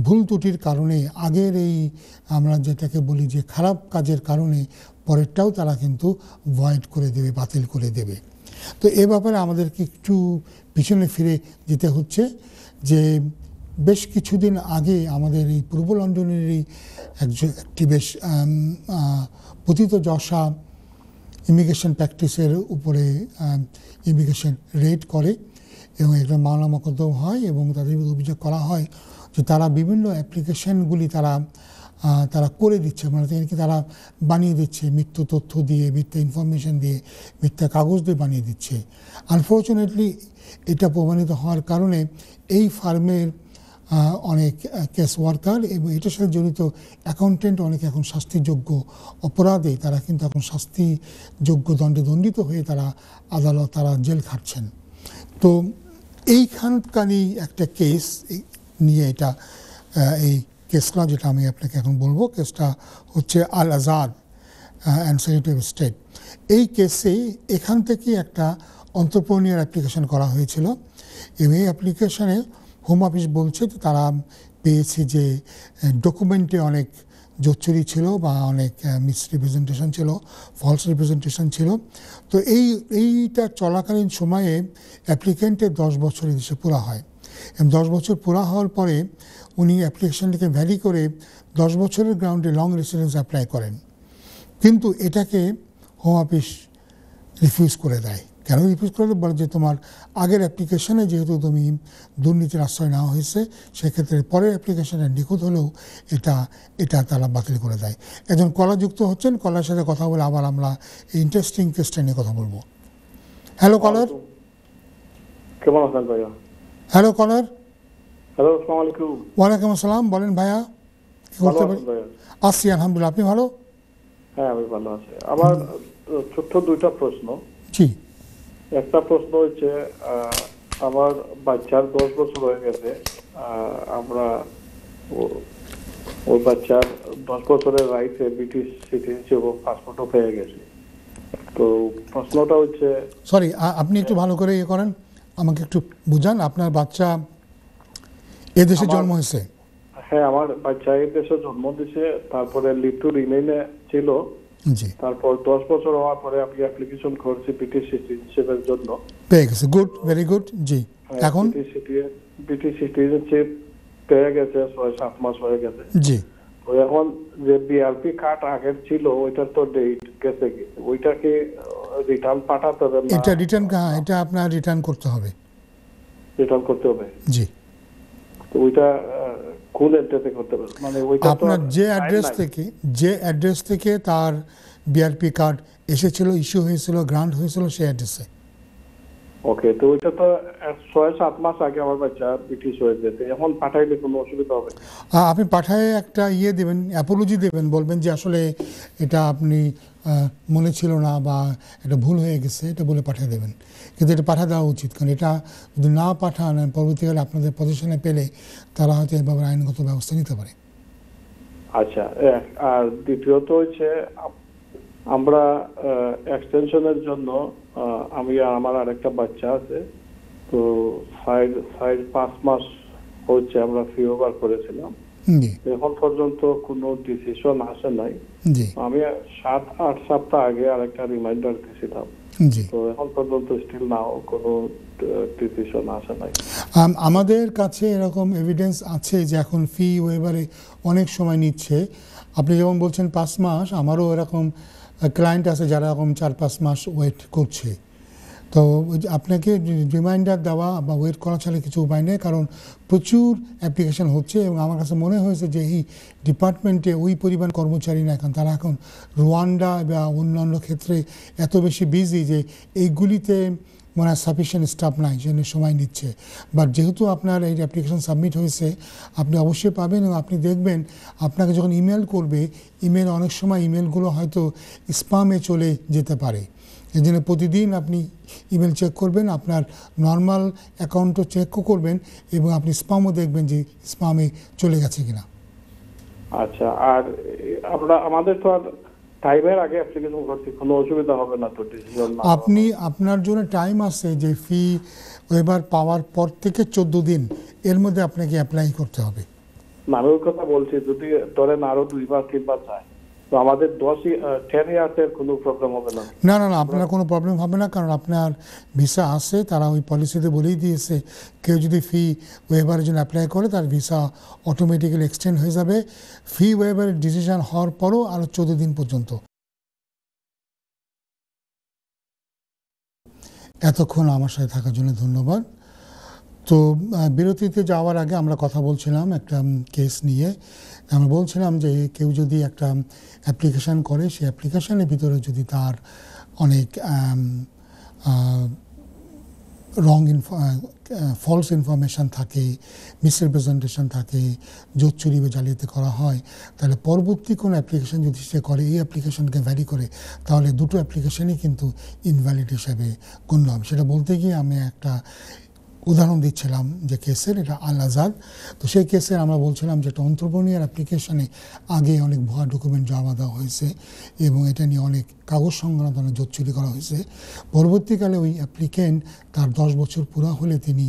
ভুল ত্রুটির কারণে আগের এই আমরা যেটাকে বলি যে খারাপ কাজের কারণে পরেরটাও তারা কিন্তু ভয়েড করে দেবে বাতিল করে দেবে তো এ ব্যাপারে আমাদেরকে একটু পিছনে ফিরে যেতে হচ্ছে যে বেশ কিছুদিন আগে আমাদের এই পূর্ব লন্ডনেরই একজন একটি বেশ পতিত যশা ইমিগ্রেশন প্র্যাকটিসের উপরে ইমিগ্রেশন রেড করে এবং একটা মামলা মকদ্দম হয় এবং তাদের অভিযোগ করা হয় যে তারা বিভিন্ন অ্যাপ্লিকেশনগুলি তারা তারা করে দিচ্ছে মানে কি তারা বানিয়ে দিচ্ছে মিথ্যা তথ্য দিয়ে মিথ্যা ইনফরমেশন দিয়ে মিথ্যা কাগজ দিয়ে বানিয়ে দিচ্ছে আনফর্চুনেটলি এটা প্রমাণিত হওয়ার কারণে এই ফার্মের অনেক কেস ওয়ার্কার এবং এটার সাথে জড়িত অ্যাকাউন্টেন্ট অনেক এখন শাস্তিযোগ্য অপরাধে তারা কিন্তু এখন শাস্তিযোগ্য দণ্ডে দণ্ডিত হয়ে তারা আদালত তারা জেল খাটছেন তো এইখানকারই একটা কেস নিয়ে এটা এই কেসটা যেটা আমি আপনাকে এখন বলবো কেসটা হচ্ছে Al Azad and secretary state এই কেসে এখান থেকে একটা অন্তর্পণীয় অ্যাপ্লিকেশন করা হয়েছিল এবং এই অ্যাপ্লিকেশানে হোম অফিস বলছে যে তারা পেয়েছে যে ডকুমেন্টে অনেক জোচ্চুরি ছিল বা অনেক রিপ্রেজেন্টেশন ছিল ফলস রিপ্রেজেন্টেশন ছিল তো এই এইটা চলাকালীন সময়ে অ্যাপ্লিকেন্টের দশ বছর এদেশে পুরা হয় এবং দশ বছর পুরা হওয়ার পরে উনি অ্যাপ্লিকেশানটিকে ভ্যারি করে দশ বছরের গ্রাউন্ডে লং রেসিডেন্স অ্যাপ্লাই করেন কিন্তু এটাকে হোম অফিস রিফিউজ করে দেয় কেন রিফিউজ করে বলে যে তোমার আগের অ্যাপ্লিকেশনে যেহেতু তুমি দুর্নীতির আশ্রয় নেওয়া হয়েছে সেক্ষেত্রে পরের অ্যাপ্লিকেশনে নিখুঁত হলেও এটা এটা তারা বাতিল করে দেয় একজন কলা যুক্ত হচ্ছেন কলার সাথে কথা বলে আবার আমরা ইন্টারেস্টিং কেসটা নিয়ে কথা বলবো হ্যালো কলার কেমন আছেন ভাইয়া হ্যালো কলার হ্যালো আসসালামু আলাইকুম ওয়ালাইকুম আসসালাম বলেন ভাইয়া কি করতে পারি আসি আলহামদুলিল্লাহ আপনি ভালো হ্যাঁ আমি ভালো আছি আমার ছোট্ট দুইটা প্রশ্ন জি একটা প্রশ্ন হচ্ছে আমার বাচ্চার দশ বছর হয়ে গেছে আমরা ওই বাচ্চার দশ বছরের রাইটে ব্রিটিশ সিটিজেনশিপ ও পাসপোর্টও পেয়ে গেছে তো প্রশ্নটা হচ্ছে সরি আপনি একটু ভালো করে ইয়ে করেন আমাকে একটু বুঝান আপনার বাচ্চা এদেশে জন্ম হয়েছে হ্যাঁ আমার বাচ্চা এদেশে জন্ম দিছে তারপরে লিটু রিমেনে ছিল জি তারপর দশ বছর হওয়ার পরে আমি অ্যাপ্লিকেশন করছি পিটিসি সিটিজেনশিপের জন্য পেয়ে গেছে গুড ভেরি গুড জি হ্যাঁ, এখন পিটিসি সিটিজেনশিপ পেয়ে গেছে ছয় সাত মাস হয়ে গেছে জি ওই এখন যে বিআরপি কার্ড আগের ছিল ওইটার তো ডেট গেছে কি ওইটাকে রিটার্ন পাঠাতে হবে এটা রিটার্ন এটা আপনার রিটার্ন করতে হবে রিটার্ন করতে হবে জি ওইটা কোন অ্যাড্রেসে করতে পারবো মানে ওইটা আপনার যে অ্যাড্রেস থেকে যে অ্যাড্রেস থেকে তার বিআরপি কার্ড এসেছিল ইস্যু হয়েছিল গ্রান্ট হয়েছিল সেই অ্যাড্রেসে ওকে তো ওইটা তো ছয় সাত মাস আগে আমার বাচ্চা ব্রিটিশ হয়ে যেতে এখন পাঠাইলে কোনো অসুবিধা হবে না আপনি পাঠায় একটা ইয়ে দেবেন অ্যাপোলজি দেবেন বলবেন যে আসলে এটা আপনি মনে ছিল না বা এটা ভুল হয়ে গেছে এটা বলে পাঠিয়ে দেবেন কিন্তু এটা পাঠা দেওয়া উচিত কারণ এটা যদি না পাঠান পরবর্তীকালে আপনাদের পজিশনে পেলে তারা হয়তো এভাবে আইনগত ব্যবস্থা নিতে পারে আচ্ছা আর দ্বিতীয়ত হচ্ছে আমরা এক্সটেনশনের জন্য আমি আর আমার আরেকটা বাচ্চা আছে তো সাইড সাইড পাঁচ মাস হচ্ছে আমরা ফি ওভার করেছিলাম এখন পর্যন্ত কোনো ডিসিশন আসে নাই আমি সাত আট সপ্তাহ আগে আর একটা রিমাইন্ডার দিয়েছিলাম তো এখন পর্যন্ত স্টিল কোনো ডিসিশন আসে নাই আমাদের কাছে এরকম এভিডেন্স আছে যে এখন ফি ওয়েবারে অনেক সময় নিচ্ছে আপনি যেমন বলছেন পাঁচ মাস আমারও এরকম ক্লায়েন্ট আছে যারা এরকম চার পাঁচ মাস ওয়েট করছে তো আপনাকে রিমাইন্ডার দেওয়া বা ওয়েট করা ছাড়া কিছু উপায় নেই কারণ প্রচুর অ্যাপ্লিকেশান হচ্ছে এবং আমার কাছে মনে হয়েছে যে এই ডিপার্টমেন্টে ওই পরিমাণ কর্মচারী না এখন তারা এখন রোয়ান্ডা বা অন্যান্য ক্ষেত্রে এত বেশি বিজি যে এইগুলিতে মনে হয় সাফিসিয়েন্ট স্টাফ নাই জন্য সময় নিচ্ছে বাট যেহেতু আপনার এই অ্যাপ্লিকেশন সাবমিট হয়েছে আপনি অবশ্যই পাবেন এবং আপনি দেখবেন আপনাকে যখন ইমেল করবে ইমেল অনেক সময় ইমেলগুলো হয়তো স্পামে চলে যেতে পারে এই জন্য প্রতিদিন আপনি ইমেল চেক করবেন আপনার নর্মাল অ্যাকাউন্টও চেকও করবেন এবং আপনি স্পামও দেখবেন যে স্পামে চলে গেছে কিনা আচ্ছা আর আমরা আমাদের তো আর টাইমের আগে অ্যাপ্লিকেশন করতে কোনো অসুবিধা হবে না তো ডিসিশন আপনি আপনার জন্য টাইম আছে যে ফি ওয়েবার পাওয়ার পর থেকে চোদ্দ দিন এর মধ্যে আপনাকে অ্যাপ্লাই করতে হবে না আমি কথা বলছি যদি ধরেন আরো দুইবার তিনবার যায় তো আমাদের দশই টেন ইয়ার্সের কোনো প্রবলেম হবে না না না আপনার কোনো প্রবলেম হবে না কারণ আপনার ভিসা আছে তারা ওই পলিসিতে বলেই দিয়েছে কেউ যদি ফি ওয়েভারের জন্য অ্যাপ্লাই করে তার ভিসা অটোমেটিক্যালি এক্সটেন্ড হয়ে যাবে ফি ওয়েভারের ডিসিশন হওয়ার পরও আরও চোদ্দ দিন পর্যন্ত এতক্ষণ আমার সাথে থাকার জন্য ধন্যবাদ তো বিরতিতে যাওয়ার আগে আমরা কথা বলছিলাম একটা কেস নিয়ে আমরা বলছিলাম যে কেউ যদি একটা অ্যাপ্লিকেশান করে সেই অ্যাপ্লিকেশানের ভিতরে যদি তার অনেক রং ফলস ইনফরমেশান থাকে মিসরিপ্রেজেন্টেশন থাকে জোর চুরি বা জালিয়াতি করা হয় তাহলে পরবর্তী কোনো অ্যাপ্লিকেশান যদি সে করে এই অ্যাপ্লিকেশানকে ভ্যারি করে তাহলে দুটো অ্যাপ্লিকেশানই কিন্তু ইনভ্যালিড হিসাবে গণ্য হবে সেটা বলতে গিয়ে আমি একটা উদাহরণ দিচ্ছিলাম যে কেসের এটা আল আজাদ তো সেই কেসের আমরা বলছিলাম যে এটা অন্তর্বর্ণীর অ্যাপ্লিকেশনে আগে অনেক ভুয়া ডকুমেন্ট জমা দেওয়া হয়েছে এবং এটা নিয়ে অনেক কাগজ সংক্রান্ত অনেক জোচ্চুরি করা হয়েছে পরবর্তীকালে ওই অ্যাপ্লিকেন্ট তার দশ বছর পুরা হলে তিনি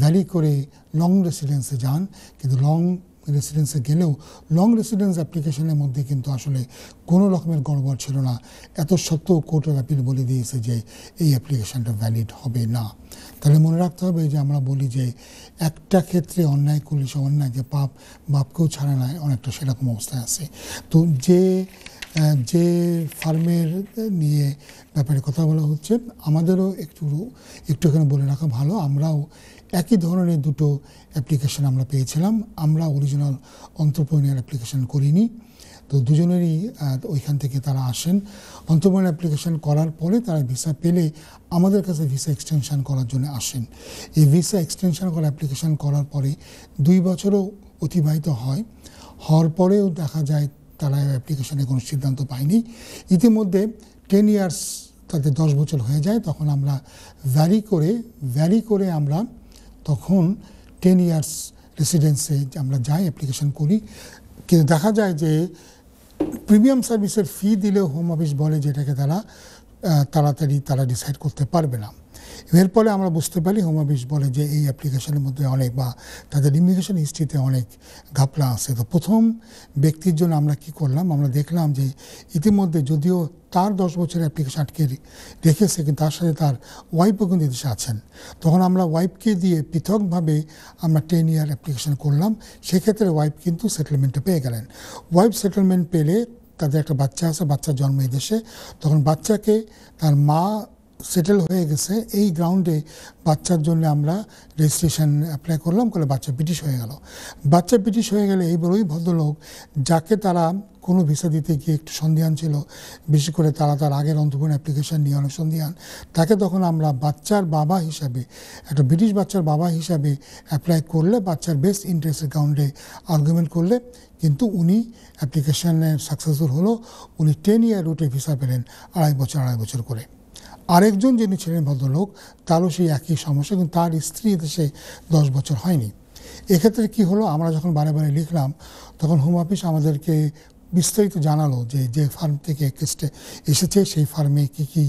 ভ্যালি করে লং রেসিডেন্সে যান কিন্তু লং রেসিডেন্সে গেলেও লং রেসিডেন্স অ্যাপ্লিকেশনের মধ্যে কিন্তু আসলে কোনো রকমের গড়বড় ছিল না এত সত্ত্বেও কোর্টের অ্যাপিল বলে দিয়েছে যে এই অ্যাপ্লিকেশনটা ভ্যালিড হবে না তাহলে মনে রাখতে হবে যে আমরা বলি যে একটা ক্ষেত্রে অন্যায় করলে সে অন্যায় যে পাপ বাপকেও ছাড়া নয় অনেকটা সেরকম অবস্থায় আছে তো যে যে ফার্মের নিয়ে ব্যাপারে কথা বলা হচ্ছে আমাদেরও একটু একটু এখানে বলে রাখা ভালো আমরাও একই ধরনের দুটো অ্যাপ্লিকেশন আমরা পেয়েছিলাম আমরা অরিজিনাল অন্ত্রপ্রণের অ্যাপ্লিকেশন করিনি তো দুজনেরই ওইখান থেকে তারা আসেন অন্তর্মন অ্যাপ্লিকেশন করার পরে তারা ভিসা পেলে আমাদের কাছে ভিসা এক্সটেনশান করার জন্য আসেন এই ভিসা এক্সটেনশান করা অ্যাপ্লিকেশান করার পরে দুই বছরও অতিবাহিত হয় হওয়ার পরেও দেখা যায় তারা অ্যাপ্লিকেশানে কোনো সিদ্ধান্ত পায়নি ইতিমধ্যে টেন ইয়ার্স তাদের দশ বছর হয়ে যায় তখন আমরা ভ্যারি করে ভ্যারি করে আমরা তখন টেন ইয়ার্স রেসিডেন্সে আমরা যাই অ্যাপ্লিকেশন করি কিন্তু দেখা যায় যে প্রিমিয়াম সার্ভিসের ফি দিলে হোম অফিস বলে যেটাকে তারা তাড়াতাড়ি তারা ডিসাইড করতে পারবে না এর ফলে আমরা বুঝতে পারি হোমাবিশ বলে যে এই অ্যাপ্লিকেশনের মধ্যে অনেক বা তাদের ইমিগ্রেশন হিস্ট্রিতে অনেক ঘাপলা আছে তো প্রথম ব্যক্তির জন্য আমরা কি করলাম আমরা দেখলাম যে ইতিমধ্যে যদিও তার দশ বছরের অ্যাপ্লিকেশন আটকে রেখেছে কিন্তু তার সাথে তার ওয়াইফও কিন্তু দেশে আছেন তখন আমরা ওয়াইফকে দিয়ে পৃথকভাবে আমরা টেন ইয়ার অ্যাপ্লিকেশন করলাম সেক্ষেত্রে ওয়াইফ কিন্তু সেটেলমেন্টে পেয়ে গেলেন ওয়াইফ সেটেলমেন্ট পেলে তাদের একটা বাচ্চা আছে বাচ্চা জন্ম দেশে তখন বাচ্চাকে তার মা সেটেল হয়ে গেছে এই গ্রাউন্ডে বাচ্চার জন্য আমরা রেজিস্ট্রেশন অ্যাপ্লাই করলাম করে বাচ্চা ব্রিটিশ হয়ে গেল বাচ্চা ব্রিটিশ হয়ে গেলে এই বড়ই ভদ্রলোক যাকে তারা কোনো ভিসা দিতে গিয়ে একটু সন্ধিহান ছিল বিশেষ করে তারা তার আগের অন্তর্ভুক্ত অ্যাপ্লিকেশন নিয়ে অনেক সন্ধিহান তাকে তখন আমরা বাচ্চার বাবা হিসাবে একটা ব্রিটিশ বাচ্চার বাবা হিসাবে অ্যাপ্লাই করলে বাচ্চার বেস্ট ইন্টারেস্টের গ্রাউন্ডে আর্গুমেন্ট করলে কিন্তু উনি অ্যাপ্লিকেশানে সাকসেসফুল হলো উনি টেন ইয়ার রুটে ভিসা পেলেন আড়াই বছর আড়াই বছর করে আরেকজন যিনি ছিলেন ভদ্রলোক তারও সেই একই সমস্যা কিন্তু তার স্ত্রী দেশে দশ বছর হয়নি এক্ষেত্রে কি হলো আমরা যখন বারে বারে লিখলাম তখন হোম অফিস আমাদেরকে বিস্তারিত জানালো যে যে ফার্ম থেকে কেসটে এসেছে সেই ফার্মে কি কি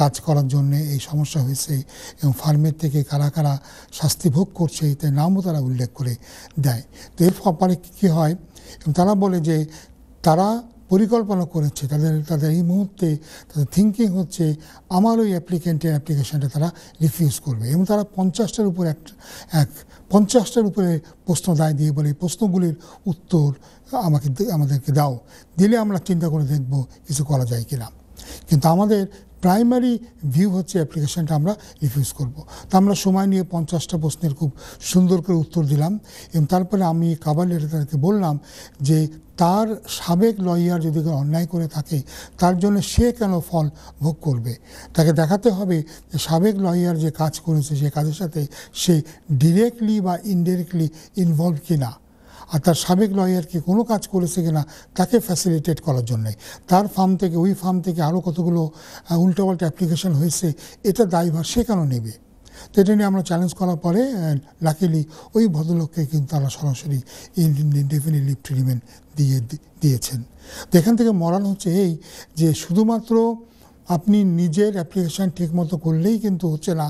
কাজ করার জন্য এই সমস্যা হয়েছে এবং ফার্মের থেকে কারা কারা শাস্তি ভোগ করছে এতে নামও তারা উল্লেখ করে দেয় তো এর ফলে কী হয় এবং তারা বলে যে তারা পরিকল্পনা করেছে তাদের তাদের এই মুহূর্তে তাদের থিঙ্কিং হচ্ছে আমার ওই অ্যাপ্লিকেন্টের অ্যাপ্লিকেশনটা তারা রিফিউজ করবে এবং তারা পঞ্চাশটার উপর এক এক পঞ্চাশটার উপরে প্রশ্ন দায় দিয়ে বলে প্রশ্নগুলির উত্তর আমাকে আমাদেরকে দাও দিলে আমরা চিন্তা করে দেখব কিছু করা যায় কিনা কিন্তু আমাদের প্রাইমারি ভিউ হচ্ছে অ্যাপ্লিকেশানটা আমরা রিফিউজ করব। তা আমরা সময় নিয়ে পঞ্চাশটা প্রশ্নের খুব সুন্দর করে উত্তর দিলাম এবং তারপরে আমি কাবার লেটারকে বললাম যে তার সাবেক লয়ার যদি কেউ অন্যায় করে থাকে তার জন্য সে কেন ফল ভোগ করবে তাকে দেখাতে হবে যে সাবেক লয়ার যে কাজ করেছে সে কাজের সাথে সে ডিরেক্টলি বা ইনডিরেক্টলি ইনভলভ কিনা আর তার সাবেক লয়ার কি কোনো কাজ করেছে কিনা তাকে ফ্যাসিলিটেট করার জন্যে তার ফার্ম থেকে ওই ফার্ম থেকে আরও কতগুলো উল্টোপাল্টা অ্যাপ্লিকেশন হয়েছে এটা দায়ভার সে কেন নেবে তো এটা নিয়ে আমরা চ্যালেঞ্জ করার পরে লাকিলি ওই ভদ্রলোককে কিন্তু তারা সরাসরি ইনডেফিনিটলি ট্রিটমেন্ট দিয়ে দিয়েছেন তো এখান থেকে মরাল হচ্ছে এই যে শুধুমাত্র আপনি নিজের অ্যাপ্লিকেশান ঠিকমতো করলেই কিন্তু হচ্ছে না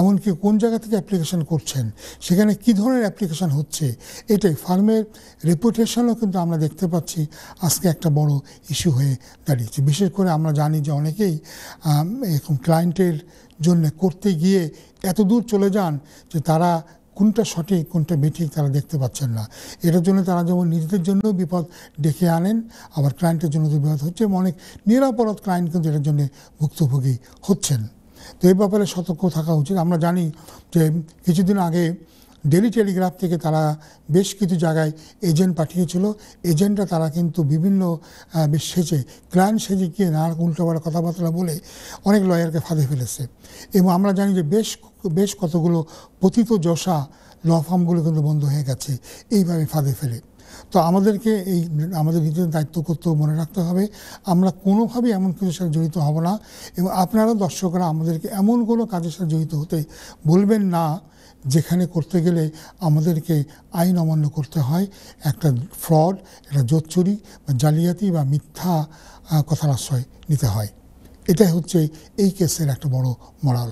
এমনকি কোন জায়গা থেকে অ্যাপ্লিকেশান করছেন সেখানে কি ধরনের অ্যাপ্লিকেশান হচ্ছে এটাই ফার্মের রেপুটেশনও কিন্তু আমরা দেখতে পাচ্ছি আজকে একটা বড় ইস্যু হয়ে দাঁড়িয়েছে বিশেষ করে আমরা জানি যে অনেকেই এরকম ক্লায়েন্টের জন্য করতে গিয়ে এত দূর চলে যান যে তারা কোনটা সঠিক কোনটা বেঠিক তারা দেখতে পাচ্ছেন না এটার জন্য তারা যেমন নিজেদের জন্য বিপদ ডেকে আনেন আবার ক্লায়েন্টের জন্য বিপদ হচ্ছে এবং অনেক নিরাপরাধ ক্লায়েন্ট কিন্তু এটার জন্য ভুক্তভোগী হচ্ছেন তো এই ব্যাপারে সতর্ক থাকা উচিত আমরা জানি যে কিছুদিন আগে ডেলি টেলিগ্রাফ থেকে তারা বেশ কিছু জায়গায় এজেন্ট পাঠিয়েছিল এজেন্টরা তারা কিন্তু বিভিন্ন সেজে ক্লায়েন্ট সেজে গিয়ে নানা উল্টোপাল্টা কথাবার্তা বলে অনেক লয়ারকে ফাঁদে ফেলেছে এবং আমরা জানি যে বেশ বেশ কতগুলো পতিত যশা ল ফার্মগুলো কিন্তু বন্ধ হয়ে গেছে এইভাবে ফাঁদে ফেলে তো আমাদেরকে এই আমাদের নিজেদের দায়িত্ব করতেও মনে রাখতে হবে আমরা কোনোভাবেই এমন কিছুর সাথে জড়িত হব না এবং আপনারা দর্শকরা আমাদেরকে এমন কোনো কাজের সাথে জড়িত হতে বলবেন না যেখানে করতে গেলে আমাদেরকে আইন অমান্য করতে হয় একটা ফ্রড একটা জোচ্চুরি বা জালিয়াতি বা মিথ্যা কথার আশ্রয় নিতে হয় এটাই হচ্ছে এই কেসের একটা বড় মরাল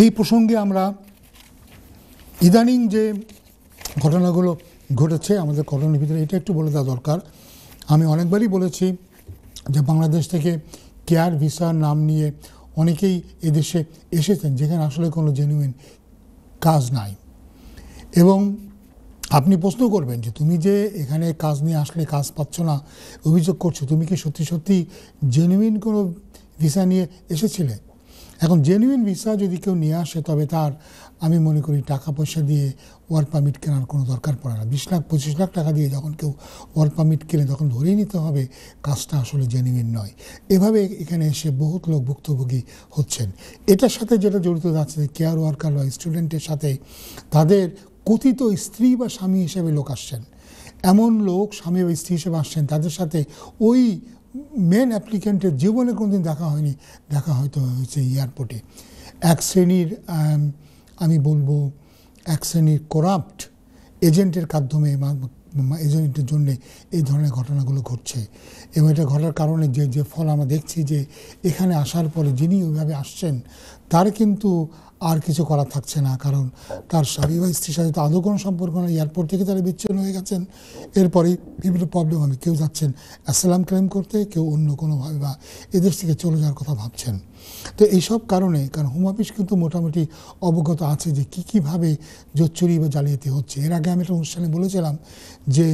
এই প্রসঙ্গে আমরা ইদানিং যে ঘটনাগুলো ঘটেছে আমাদের কলোনির ভিতরে এটা একটু বলে দেওয়া দরকার আমি অনেকবারই বলেছি যে বাংলাদেশ থেকে কেয়ার ভিসার নাম নিয়ে অনেকেই এদেশে এসেছেন যেখানে আসলে কোনো জেনুইন কাজ নাই এবং আপনি প্রশ্ন করবেন যে তুমি যে এখানে কাজ নিয়ে আসলে কাজ পাচ্ছ না অভিযোগ করছো তুমি কি সত্যি সত্যি জেনুইন কোনো ভিসা নিয়ে এসেছিলে এখন জেনুইন ভিসা যদি কেউ নিয়ে আসে তবে তার আমি মনে করি টাকা পয়সা দিয়ে ওয়ার্ক পারমিট কেনার কোনো দরকার পড়ে না বিশ লাখ পঁচিশ লাখ টাকা দিয়ে যখন কেউ ওয়ার্ক পারমিট কেনে তখন ধরেই নিতে হবে কাজটা আসলে জেনুইন নয় এভাবে এখানে এসে বহুত লোক ভুক্তভোগী হচ্ছেন এটার সাথে যেটা জড়িত যাচ্ছে কেয়ার ওয়ার্কার বা স্টুডেন্টের সাথে তাদের কথিত স্ত্রী বা স্বামী হিসেবে লোক আসছেন এমন লোক স্বামী বা স্ত্রী হিসেবে আসছেন তাদের সাথে ওই মেন অ্যাপ্লিক্যান্টের জীবনে কোনোদিন দেখা হয়নি দেখা হয়তো হয়েছে এয়ারপোর্টে এক শ্রেণীর আমি বলবো এক শ্রেণীর করাপ্ট এজেন্টের মাধ্যমে এজেন্টের জন্যে এই ধরনের ঘটনাগুলো ঘটছে এবং এটা ঘটার কারণে যে যে ফল আমরা দেখছি যে এখানে আসার পরে যিনি ওইভাবে আসছেন তার কিন্তু আর কিছু করা থাকছে না কারণ তার স্বামী বা স্ত্রীর সাথে তো আদৌ কোনো সম্পর্ক নেই এয়ারপোর্ট থেকে তারা বিচ্ছিন্ন হয়ে গেছেন এরপরে বিভিন্ন প্রবলেম হবে কেউ যাচ্ছেন অ্যাসালাম ক্লেম করতে কেউ অন্য কোনোভাবে বা এদের থেকে চলে যাওয়ার কথা ভাবছেন তো এইসব কারণে কারণ হোম অফিস কিন্তু মোটামুটি অবগত আছে যে কী কীভাবে জোচ্চুরি বা জালিয়াতি হচ্ছে এর আগে আমি একটা অনুষ্ঠানে বলেছিলাম যে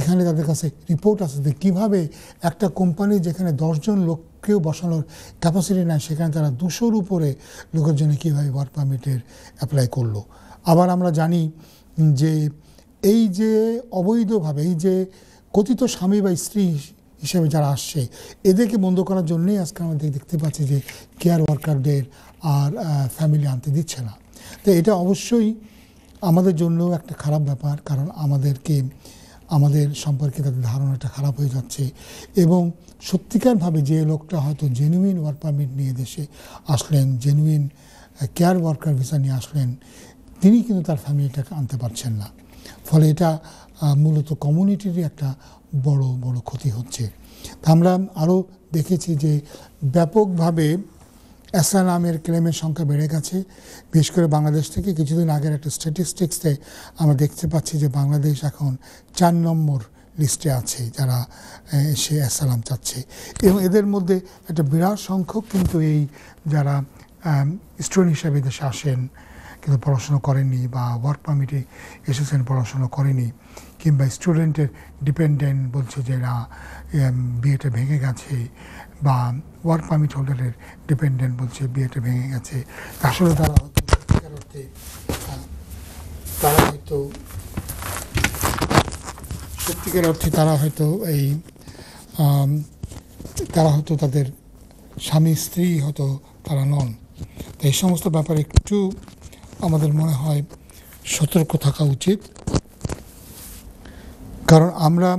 এখানে তাদের কাছে রিপোর্ট আছে যে কীভাবে একটা কোম্পানি যেখানে দশজন লোক কেউ বসানোর ক্যাপাসিটি নাই সেখানে তারা দুশোর উপরে লোকের জন্য কীভাবে ওয়ার্ক পারমিটের অ্যাপ্লাই করলো আবার আমরা জানি যে এই যে অবৈধভাবে এই যে কথিত স্বামী বা স্ত্রী হিসেবে যারা আসছে এদেরকে বন্ধ করার জন্যেই আজকে আমাদের দেখতে পাচ্ছি যে কেয়ার ওয়ার্কারদের আর ফ্যামিলি আনতে দিচ্ছে না তো এটা অবশ্যই আমাদের জন্য একটা খারাপ ব্যাপার কারণ আমাদেরকে আমাদের সম্পর্কে তাদের ধারণাটা খারাপ হয়ে যাচ্ছে এবং সত্যিকারভাবে যে লোকটা হয়তো জেনুইন ওয়ার্ক পারমিট নিয়ে দেশে আসলেন জেনুইন কেয়ার ওয়ার্কার ভিসা নিয়ে আসলেন তিনি কিন্তু তার ফ্যামিলিটাকে আনতে পারছেন না ফলে এটা মূলত কমিউনিটিরই একটা বড় বড় ক্ষতি হচ্ছে আমরা আরও দেখেছি যে ব্যাপকভাবে অ্যাসাইলামের ক্লেমের সংখ্যা বেড়ে গেছে বিশেষ করে বাংলাদেশ থেকে কিছুদিন আগের একটা স্ট্যাটিস্টিক্সে আমরা দেখতে পাচ্ছি যে বাংলাদেশ এখন চার নম্বর লিস্টে আছে যারা সে অ্যাসালাম চাচ্ছে এবং এদের মধ্যে একটা বিরাট সংখ্যক কিন্তু এই যারা স্টুডেন্ট হিসাবে দেশে আসেন কিন্তু পড়াশুনো করেনি বা ওয়ার্ক পারমিটে এসেছেন পড়াশুনো করেনি কিংবা স্টুডেন্টের ডিপেন্ডেন্ট বলছে যে না বিয়েটা ভেঙে গেছে বা ওয়ার্ক পারমিট হোল্ডারের ডিপেন্ডেন্ট বলছে বিয়েটা ভেঙে গেছে আসলে তারা হয়তো তারা হয়তো সত্যিকার অর্থে তারা হয়তো এই তারা হয়তো তাদের স্বামী স্ত্রী হয়তো তারা নন তো এই সমস্ত ব্যাপারে একটু আমাদের মনে হয় সতর্ক থাকা উচিত কারণ আমরা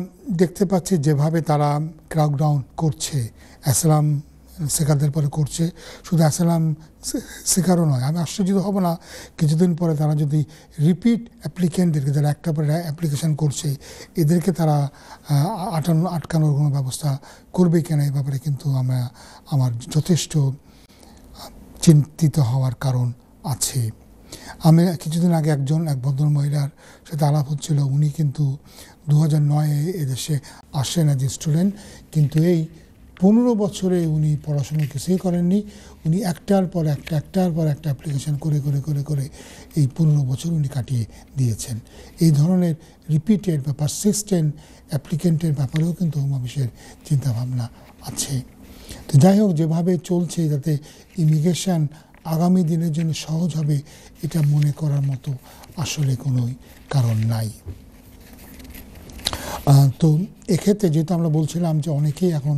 দেখতে পাচ্ছি যেভাবে তারা ক্রাউকডাউন করছে অ্যাসালাম শেখাদের পরে করছে শুধু অ্যাসালাম শেখারও নয় আমি আশ্চর্য হব না কিছুদিন পরে তারা যদি রিপিট অ্যাপ্লিকেন্টদেরকে যারা একটা পরে অ্যাপ্লিকেশান করছে এদেরকে তারা আটানো আটকানোর কোনো ব্যবস্থা করবে কিনা এই ব্যাপারে কিন্তু আমরা আমার যথেষ্ট চিন্তিত হওয়ার কারণ আছে আমি কিছুদিন আগে একজন এক ভদ্র মহিলার সাথে আলাপ হচ্ছিল উনি কিন্তু দু হাজার নয়ে এদেশে আসেন অ্যাজ স্টুডেন্ট কিন্তু এই পনেরো বছরে উনি পড়াশোনা কিছুই করেননি উনি একটার পর একটা একটার পর একটা অ্যাপ্লিকেশান করে করে করে করে এই পনেরো বছর উনি কাটিয়ে দিয়েছেন এই ধরনের রিপিটেড বা পারসিস্টেন্ট অ্যাপ্লিকেন্টের ব্যাপারেও কিন্তু মানুষের চিন্তাভাবনা আছে তো যাই হোক যেভাবে চলছে যাতে ইমিগ্রেশান আগামী দিনের জন্য সহজ হবে এটা মনে করার মতো আসলে কোনোই কারণ নাই তো এক্ষেত্রে যেহেতু আমরা বলছিলাম যে অনেকেই এখন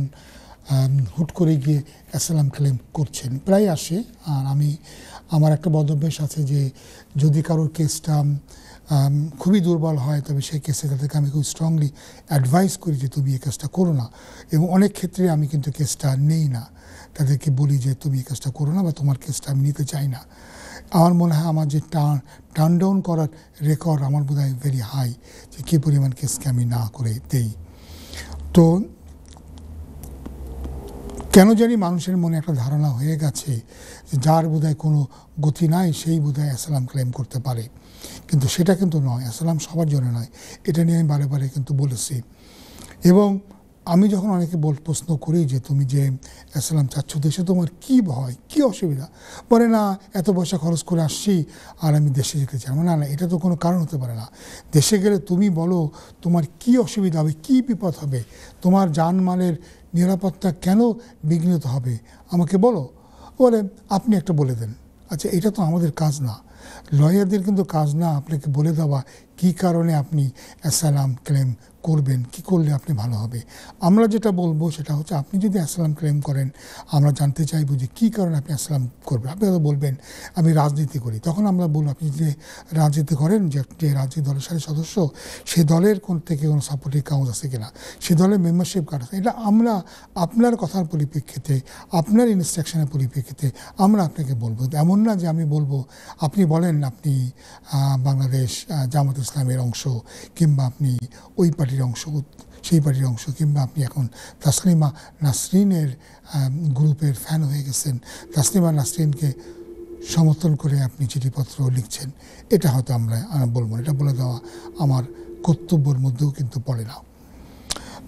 হুট করে গিয়ে অ্যাসালাম ক্লেম করছেন প্রায় আসে আর আমি আমার একটা বদভ্যাস আছে যে যদি কারোর কেসটা খুবই দুর্বল হয় তবে সেই কেসে তাদেরকে আমি খুব স্ট্রংলি অ্যাডভাইস করি যে তুমি এই কাজটা করো না এবং অনেক ক্ষেত্রে আমি কিন্তু কেসটা নেই না তাদেরকে বলি যে তুমি এই কাজটা করো না বা তোমার কেসটা আমি নিতে চাই না আমার মনে হয় আমার যে টার্ন টার্ন ডাউন করার রেকর্ড আমার বোধ হয় ভেরি হাই যে কী পরিমাণ কেসকে আমি না করে দেই তো কেন জানি মানুষের মনে একটা ধারণা হয়ে গেছে যে যার বোধহয় কোনো গতি নাই সেই বোধহয় অ্যাসালাম ক্লেম করতে পারে কিন্তু সেটা কিন্তু নয় অ্যাসালাম সবার জন্য নয় এটা নিয়ে আমি বারে বারে কিন্তু বলেছি এবং আমি যখন অনেকে বল প্রশ্ন করি যে তুমি যে অ্যাসালাম চাচ্ছ দেশে তোমার কি ভয় কি অসুবিধা বলে না এত পয়সা খরচ করে আসছি আর আমি দেশে যেতে চাই না না এটা তো কোনো কারণ হতে পারে না দেশে গেলে তুমি বলো তোমার কি অসুবিধা হবে কি বিপদ হবে তোমার মালের নিরাপত্তা কেন বিঘ্নিত হবে আমাকে বলো বলে আপনি একটা বলে দেন আচ্ছা এটা তো আমাদের কাজ না লয়ারদের কিন্তু কাজ না আপনাকে বলে দেওয়া কি কারণে আপনি অ্যাসালাম ক্লেম করবেন কি করলে আপনি ভালো হবে আমরা যেটা বলবো সেটা হচ্ছে আপনি যদি আসলাম ক্লেম করেন আমরা জানতে চাইবো যে কী কারণে আপনি আসলাম করবেন আপনি হয়তো বলবেন আমি রাজনীতি করি তখন আমরা বলবো আপনি যে রাজনীতি করেন যে যে রাজনীতি দলের সাথে সদস্য সে দলের কোন থেকে কোনো সাপোর্টিং কাগজ আছে কিনা সে দলের মেম্বারশিপ কার্ড আছে এটা আমরা আপনার কথার পরিপ্রেক্ষিতে আপনার ইনস্ট্রাকশনের পরিপ্রেক্ষিতে আমরা আপনাকে বলবো এমন না যে আমি বলবো আপনি বলেন আপনি বাংলাদেশ জামাত ইসলামের অংশ কিংবা আপনি ওই পার্টির বাড়ির অংশ সেই বাড়ির অংশ কিংবা আপনি এখন তাসলিমা নাসরিনের গ্রুপের ফ্যান হয়ে গেছেন তাসলিমা নাসরিনকে সমর্থন করে আপনি চিঠিপত্র লিখছেন এটা হয়তো আমরা বলবো এটা বলে দেওয়া আমার কর্তব্যের মধ্যেও কিন্তু পড়ে না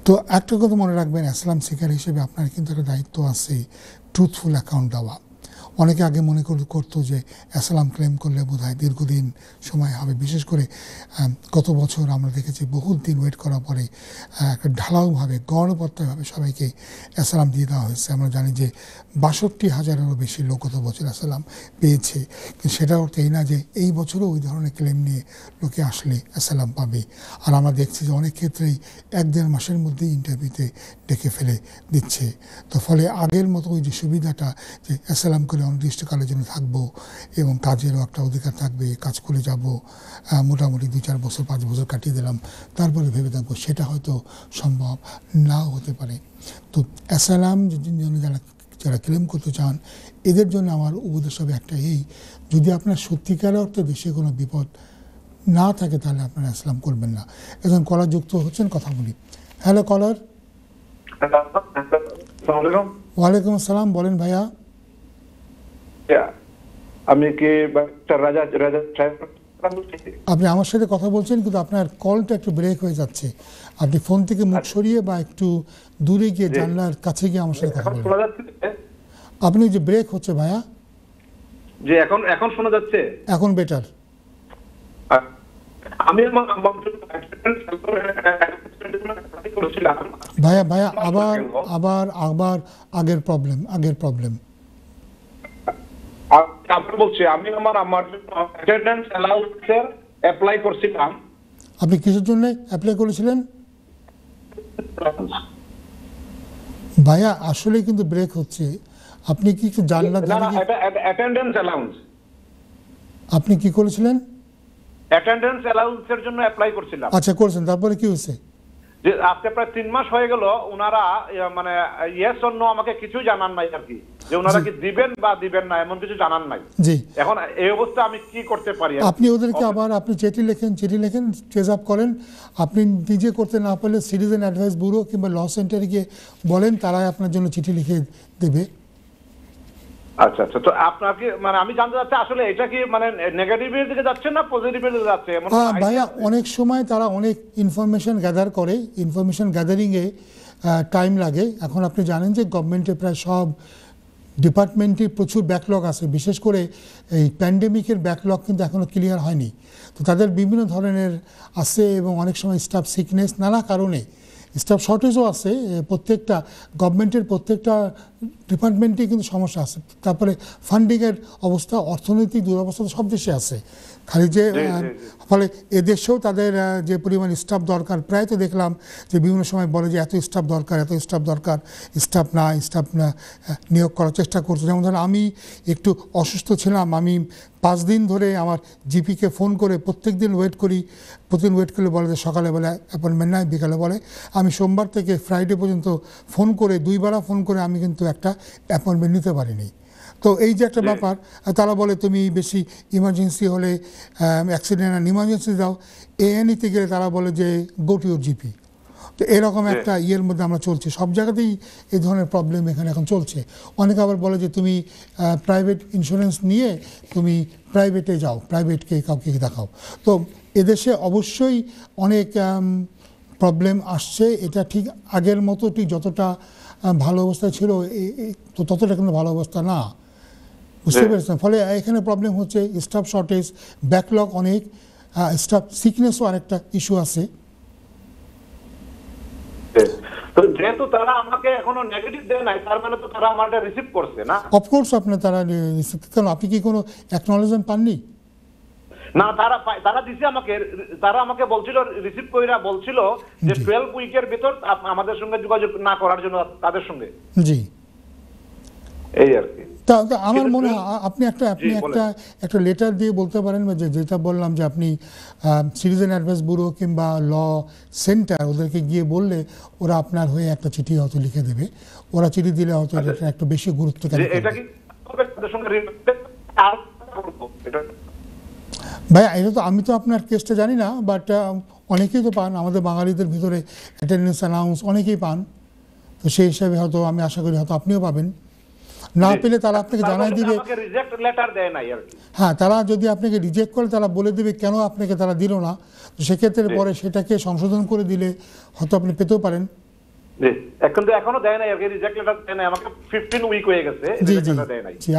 তো একটা কথা মনে রাখবেন অ্যাসলাম শিকার হিসেবে আপনার কিন্তু একটা দায়িত্ব আছে ট্রুথফুল অ্যাকাউন্ট দেওয়া অনেকে আগে মনে করতো যে অ্যাসালাম ক্লেম করলে বোধ হয় দীর্ঘদিন সময় হবে বিশেষ করে গত বছর আমরা দেখেছি বহুত দিন ওয়েট করার পরে একটা ঢালাওভাবে গণপত্রভাবে সবাইকে অ্যাসালাম দিয়ে দেওয়া হয়েছে আমরা জানি যে বাষট্টি হাজারেরও বেশি লোক গত বছর আসালাম পেয়েছে কিন্তু সেটা অর্থ এই না যে এই বছরও ওই ধরনের ক্লেম নিয়ে লোকে আসলে আসালাম পাবে আর আমরা দেখছি যে অনেক ক্ষেত্রেই এক দেড় মাসের মধ্যেই ইন্টারভিউতে ডেকে ফেলে দিচ্ছে তো ফলে আগের মতো ওই যে সুবিধাটা যে অ্যাসালাম করে অনির্দিষ্টকালের জন্য থাকবো এবং কাজেরও একটা অধিকার থাকবে কাজ করে যাব মোটামুটি দু চার বছর পাঁচ বছর কাটিয়ে দিলাম তারপরে ভেবে থাকবো সেটা হয়তো সম্ভব নাও হতে পারে তো অ্যাসালাম জন্য যারা যারা ক্লেম করতে চান এদের জন্য আমার উপদেশ হবে একটা এই যদি আপনার সত্যিকার অর্থে দেশে কোনো বিপদ না থাকে তাহলে আপনারা ইসলাম করবেন না এখন কলার যুক্ত হচ্ছেন কথা বলি হ্যালো কলার ওয়ালাইকুম আসসালাম বলেন ভাইয়া আমি কি রাজা রাজা আপনি আমার সাথে কথা বলছেন কিন্তু আপনার কলটা একটু ব্রেক হয়ে যাচ্ছে আপনি ফোন থেকে মুখ আচ্ছা। সরিয়ে বা একটু দূরে গিয়ে জানলার কাছে গিয়ে আমার সাথে কথা বলুন আপনি যে ব্রেক হচ্ছে ভাইয়া যে এখন এখন শোনা যাচ্ছে এখন বেটার আচ্ছা। আমি ভাইয়া ভাইয়া আবার আচ্ছা। আবার আবার আগের প্রবলেম আগের প্রবলেম বলছি আমি আমার আমার অ্যাটেন্ডেন্স অ্যাপ্লাই করছিলাম আপনি কিসের জন্য অ্যাপ্লাই করেছিলেন ভাইয়া আসলে কিন্তু ব্রেক হচ্ছে আপনি কি একটু জানলা অ্যাটেন্ডেন্স অ্যালাউন্স আপনি কি করেছিলেন অ্যাটেন্ডেন্স অ্যালাউন্সের জন্য অ্যাপ্লাই করছিলাম আচ্ছা করেছেন তারপরে কি হয়েছে যে আজকে প্রায় তিন মাস হয়ে গেল ওনারা মানে ইয়েস অন্য আমাকে কিছু জানান নাই আর কি যে ওনারা কি দিবেন বা দিবেন না এমন কিছু জানান নাই জি এখন এই অবস্থা আমি কি করতে পারি আপনি ওদেরকে আবার আপনি চিঠি লেখেন চিঠি লেখেন চেজ আপ করেন আপনি নিজে করতে না পারলে সিটিজেন অ্যাডভাইস ব্যুরো কিংবা ল সেন্টারে গিয়ে বলেন তারাই আপনার জন্য চিঠি লিখে দেবে আচ্ছা আচ্ছা তো আপনাকে মানে আমি জানতে চাচ্ছি আসলে এটা কি মানে নেগেটিভের দিকে যাচ্ছে না পজিটিভের দিকে যাচ্ছে হ্যাঁ ভাইয়া অনেক সময় তারা অনেক ইনফরমেশন গ্যাদার করে ইনফরমেশন গ্যাদারিংয়ে টাইম লাগে এখন আপনি জানেন যে গভর্নমেন্টের প্রায় সব ডিপার্টমেন্টের প্রচুর ব্যাকলগ আছে বিশেষ করে এই প্যান্ডেমিকের ব্যাকলগ কিন্তু এখনও ক্লিয়ার হয়নি তো তাদের বিভিন্ন ধরনের আছে এবং অনেক সময় স্টাফ সিকনেস নানা কারণে স্টাফ শর্টেজও আছে প্রত্যেকটা গভর্নমেন্টের প্রত্যেকটা ডিপার্টমেন্টে কিন্তু সমস্যা আছে তারপরে ফান্ডিংয়ের অবস্থা অর্থনৈতিক দুরবস্থা সব দেশে আছে খালি যে ফলে এদেশেও তাদের যে পরিমাণ স্টাফ দরকার প্রায় তো দেখলাম যে বিভিন্ন সময় বলে যে এত স্টাফ দরকার এত স্টাফ দরকার স্টাফ না স্টাফ নিয়োগ করার চেষ্টা করছে যেমন ধরুন আমি একটু অসুস্থ ছিলাম আমি পাঁচ দিন ধরে আমার জিপিকে ফোন করে প্রত্যেক দিন ওয়েট করি প্রতিদিন ওয়েট করলে বলে যে সকালে বলে অ্যাপয়েন্টমেন্ট নাই বিকালে বলে আমি সোমবার থেকে ফ্রাইডে পর্যন্ত ফোন করে দুইবেলা ফোন করে আমি কিন্তু একটা অ্যাপয়েন্টমেন্ট নিতে পারিনি তো এই যে একটা ব্যাপার তারা বলে তুমি বেশি ইমার্জেন্সি হলে অ্যাক্সিডেন্ট অ্যান্ড ইমার্জেন্সি দাও এএনইতে e গেলে তারা বলে যে গো টু ইউর জিপি তো এরকম একটা ইয়ের মধ্যে আমরা চলছি সব জায়গাতেই এই ধরনের প্রবলেম এখানে এখন চলছে অনেকে আবার বলে যে তুমি প্রাইভেট ইন্স্যুরেন্স নিয়ে তুমি প্রাইভেটে যাও প্রাইভেটকে কাউকে দেখাও তো এদেশে অবশ্যই অনেক প্রবলেম আসছে এটা ঠিক আগের মতো ঠিক যতটা ভালো অবস্থা ছিল তো ততটা কোনো ভালো অবস্থা না বুঝতে হ্যাঁ। পেরেছেন ফলে এখানে প্রবলেম হচ্ছে স্টাফ শর্টেজ ব্যাকলগ অনেক স্টাফ সিকনেসও আরেকটা ইস্যু আছে হ্যাঁ। যেহেতু তারা আমাকে এখনো নেগেটিভ দেয় নাই তার মানে তো তারা আমারটা রিসিভ করছে না অফকোর্স আপনি তারা রিসিভ আপনি কি কোনো অ্যাকনোলেজমেন্ট পাননি না তারা তারা দিছে আমাকে তারা আমাকে বলছিল রিসিভ কইরা বলছিল যে 12 উইকের ভিতর আমাদের সঙ্গে যোগাযোগ না করার জন্য তাদের সঙ্গে জি এই আর কি আমার মনে হয় আপনি একটা আপনি একটা একটা লেটার দিয়ে বলতে পারেন বা যেটা বললাম যে আপনি সিটিজেন অ্যাডভাইস ব্যুরো কিংবা ল সেন্টার ওদেরকে গিয়ে বললে ওরা আপনার হয়ে একটা চিঠি হয়তো লিখে দেবে ওরা চিঠি দিলে হয়তো আচ্ছা। একটা বেশি গুরুত্ব এটা কি ভাই এটা তো আমি তো আপনার কেসটা জানি না বাট অনেকেই তো পান আমাদের বাঙালিদের ভিতরে অ্যাটেন্ডেন্স অ্যানাউন্স অনেকেই পান তো সেই হিসাবে হয়তো আমি আশা করি হয়তো আপনিও পাবেন না পেলে তারা আপনাকে জানাই দিবে হ্যাঁ তারা যদি আপনাকে রিজেক্ট করে তারা বলে দিবে কেন আপনাকে তারা দিল না তো সেক্ষেত্রে পরে সেটাকে সংশোধন করে দিলে হয়তো আপনি পেতেও পারেন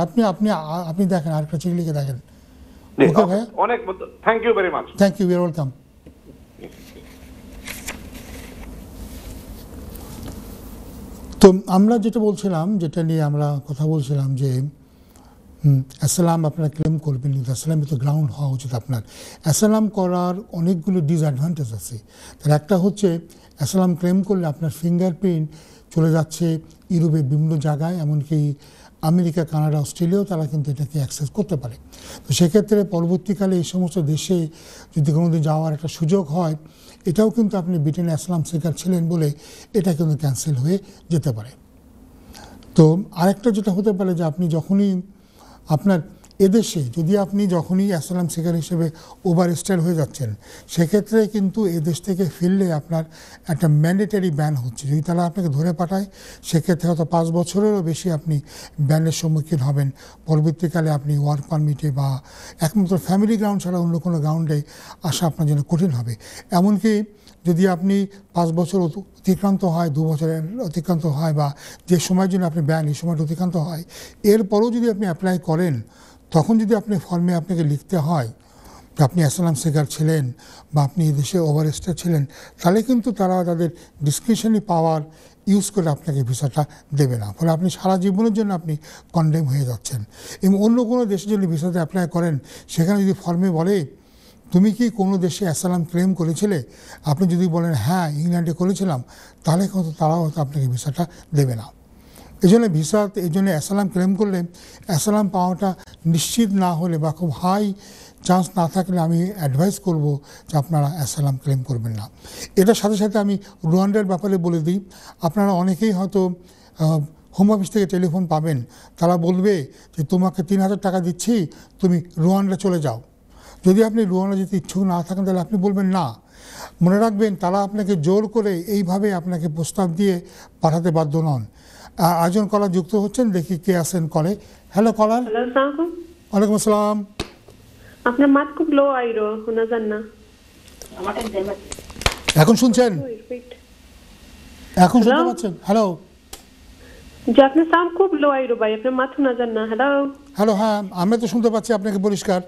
আপনি আপনি আপনি দেখেন আর কিছু লিখে দেখেন ওকে ভাই অনেক thank you very much thank you you're welcome তো আমরা যেটা বলছিলাম যেটা নিয়ে আমরা কথা বলছিলাম যে অ্যাসালাম আপনার ক্লেম করবেন কিন্তু অ্যাসালামে তো গ্রাউন্ড হওয়া উচিত আপনার অ্যাসালাম করার অনেকগুলো ডিসঅ্যাডভান্টেজ আছে তার একটা হচ্ছে অ্যাসালাম ক্লেম করলে আপনার ফিঙ্গারপ্রিন্ট চলে যাচ্ছে ইউরোপের বিভিন্ন জায়গায় এমনকি আমেরিকা কানাডা অস্ট্রেলিয়াও তারা কিন্তু এটাকে অ্যাক্সেস করতে পারে তো সেক্ষেত্রে পরবর্তীকালে এই সমস্ত দেশে যদি কোনোদিন যাওয়ার একটা সুযোগ হয় এটাও কিন্তু আপনি ব্রিটেনে আসলাম শিকার ছিলেন বলে এটা কিন্তু ক্যান্সেল হয়ে যেতে পারে তো আরেকটা যেটা হতে পারে যে আপনি যখনই আপনার এদেশে যদি আপনি যখনই অ্যাসালাম শিকার হিসেবে ওভার স্টেল হয়ে যাচ্ছেন সেক্ষেত্রে কিন্তু এদেশ থেকে ফিরলে আপনার একটা ম্যান্ডেটারি ব্যান হচ্ছে যদি তারা আপনাকে ধরে পাঠায় সেক্ষেত্রে হয়তো পাঁচ বছরেরও বেশি আপনি ব্যানের সম্মুখীন হবেন পরবর্তীকালে আপনি ওয়ার্ক পারমিটে বা একমাত্র ফ্যামিলি গ্রাউন্ড ছাড়া অন্য কোনো গ্রাউন্ডে আসা আপনার জন্য কঠিন হবে এমনকি যদি আপনি পাঁচ বছর অতিক্রান্ত হয় দু বছরের অতিক্রান্ত হয় বা যে সময়ের জন্য আপনি ব্যান এই সময়টা অতিক্রান্ত হয় এরপরও যদি আপনি অ্যাপ্লাই করেন তখন যদি আপনি ফর্মে আপনাকে লিখতে হয় আপনি অ্যাসালাম সেকার ছিলেন বা আপনি এদেশে ওভারেস্টার ছিলেন তাহলে কিন্তু তারা তাদের ডিসক্রিপশনি পাওয়ার ইউজ করে আপনাকে ভিসাটা দেবে না ফলে আপনি সারা জীবনের জন্য আপনি কন্ডেম হয়ে যাচ্ছেন এবং অন্য কোনো দেশে যদি ভিসাতে অ্যাপ্লাই করেন সেখানে যদি ফর্মে বলে তুমি কি কোনো দেশে অ্যাসালাম ক্লেম করেছিলে আপনি যদি বলেন হ্যাঁ ইংল্যান্ডে করেছিলাম তাহলে কিন্তু তারাও হয়তো আপনাকে ভিসাটা দেবে না এই জন্য ভিসা এই জন্য অ্যাসালাম ক্লেম করলে অ্যাসালাম পাওয়াটা নিশ্চিত না হলে বা খুব হাই চান্স না থাকলে আমি অ্যাডভাইস করব যে আপনারা অ্যাসালাম ক্লেম করবেন না এটার সাথে সাথে আমি রুয়ান্ডার ব্যাপারে বলে দিই আপনারা অনেকেই হয়তো হোম অফিস থেকে টেলিফোন পাবেন তারা বলবে যে তোমাকে তিন হাজার টাকা দিচ্ছি তুমি রুয়ান্ডা চলে যাও যদি আপনি রুয়ান্ডা যেতে ইচ্ছুক না থাকেন তাহলে আপনি বলবেন না মনে রাখবেন তারা আপনাকে জোর করে এইভাবে আপনাকে প্রস্তাব দিয়ে পাঠাতে বাধ্য নন আয়োজন কলা যুক্ত হচ্ছেন দেখি কে আছেন কলে হ্যালো কলার ওয়ালাইকুম আসসালাম আপনার মাত খুব লো আইরো শোনা যান না এখন শুনছেন এখন শুনতে পাচ্ছেন হ্যালো যে আপনার সাউন্ড খুব লো আইরো ভাই আপনার মাত শোনা যান না হ্যালো হ্যালো হ্যাঁ আমরা তো শুনতে পাচ্ছি আপনাকে পরিষ্কার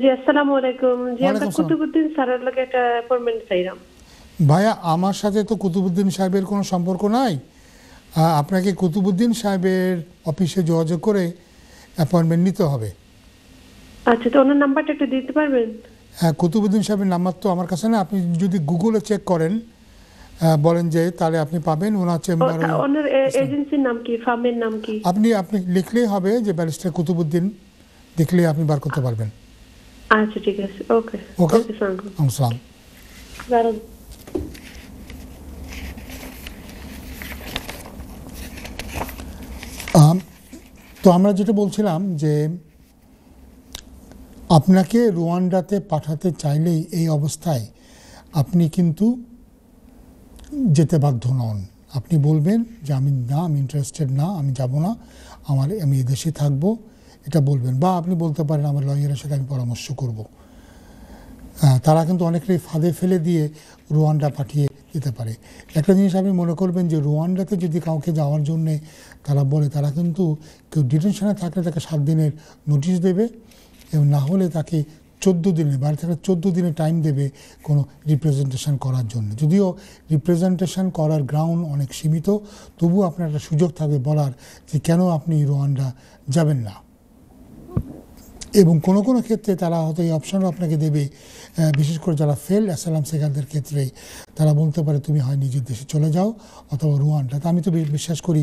জি আসসালামু আলাইকুম জি আমরা কুতুবুদ্দিন স্যারের একটা অ্যাপয়েন্টমেন্ট চাইলাম ভাইয়া আমার সাথে তো কুতুবুদ্দিন সাহেবের কোনো সম্পর্ক নাই আপনাকে কুতুবুদ্দিন সাহেবের অফিসে যোগাযোগ করে অ্যাপয়েন্টমেন্ট নিতে হবে আচ্ছা তো ওনার নাম্বারটা একটু দিতে পারবেন হ্যাঁ কুতুবুদ্দিন সাহেবের নাম্বার তো আমার কাছে না আপনি যদি গুগলে চেক করেন বলেন যে তাহলে আপনি পাবেন ওনার চেম্বার ওনার এজেন্সির নাম কি ফার্মের নাম কি আপনি আপনি লিখলেই হবে যে ব্যারিস্টার কুতুবুদ্দিন দেখলেই আপনি বার করতে পারবেন আচ্ছা ঠিক আছে ওকে ওকে আসসালাম তো আমরা যেটা বলছিলাম যে আপনাকে রুয়ান্ডাতে পাঠাতে চাইলেই এই অবস্থায় আপনি কিন্তু যেতে বাধ্য নন আপনি বলবেন যে আমি না আমি ইন্টারেস্টেড না আমি যাব না আমার আমি এদেশে থাকব এটা বলবেন বা আপনি বলতে পারেন আমার লয়ারের সাথে আমি পরামর্শ করব তারা কিন্তু অনেকটাই ফাঁদে ফেলে দিয়ে রুয়ান্ডা পাঠিয়ে যেতে পারে একটা জিনিস আপনি মনে করবেন যে রুয়ান্ডাতে যদি কাউকে যাওয়ার জন্যে তারা বলে তারা কিন্তু কেউ ডিটেনশনে থাকলে তাকে সাত দিনের নোটিশ দেবে এবং না হলে তাকে চোদ্দ দিনের বাড়ি থেকে চোদ্দ দিনে টাইম দেবে কোনো রিপ্রেজেন্টেশন করার জন্য যদিও রিপ্রেজেন্টেশন করার গ্রাউন্ড অনেক সীমিত তবুও আপনার একটা সুযোগ থাকবে বলার যে কেন আপনি রোয়ান্ডা যাবেন না এবং কোনো কোনো ক্ষেত্রে তারা হয়তো এই অপশানও আপনাকে দেবে বিশেষ করে যারা ফেল অ্যাসালাম সেখানদের ক্ষেত্রে তারা বলতে পারে তুমি হয় নিজের দেশে চলে যাও অথবা রুয়ান্ডা তা আমি তো বিশ্বাস করি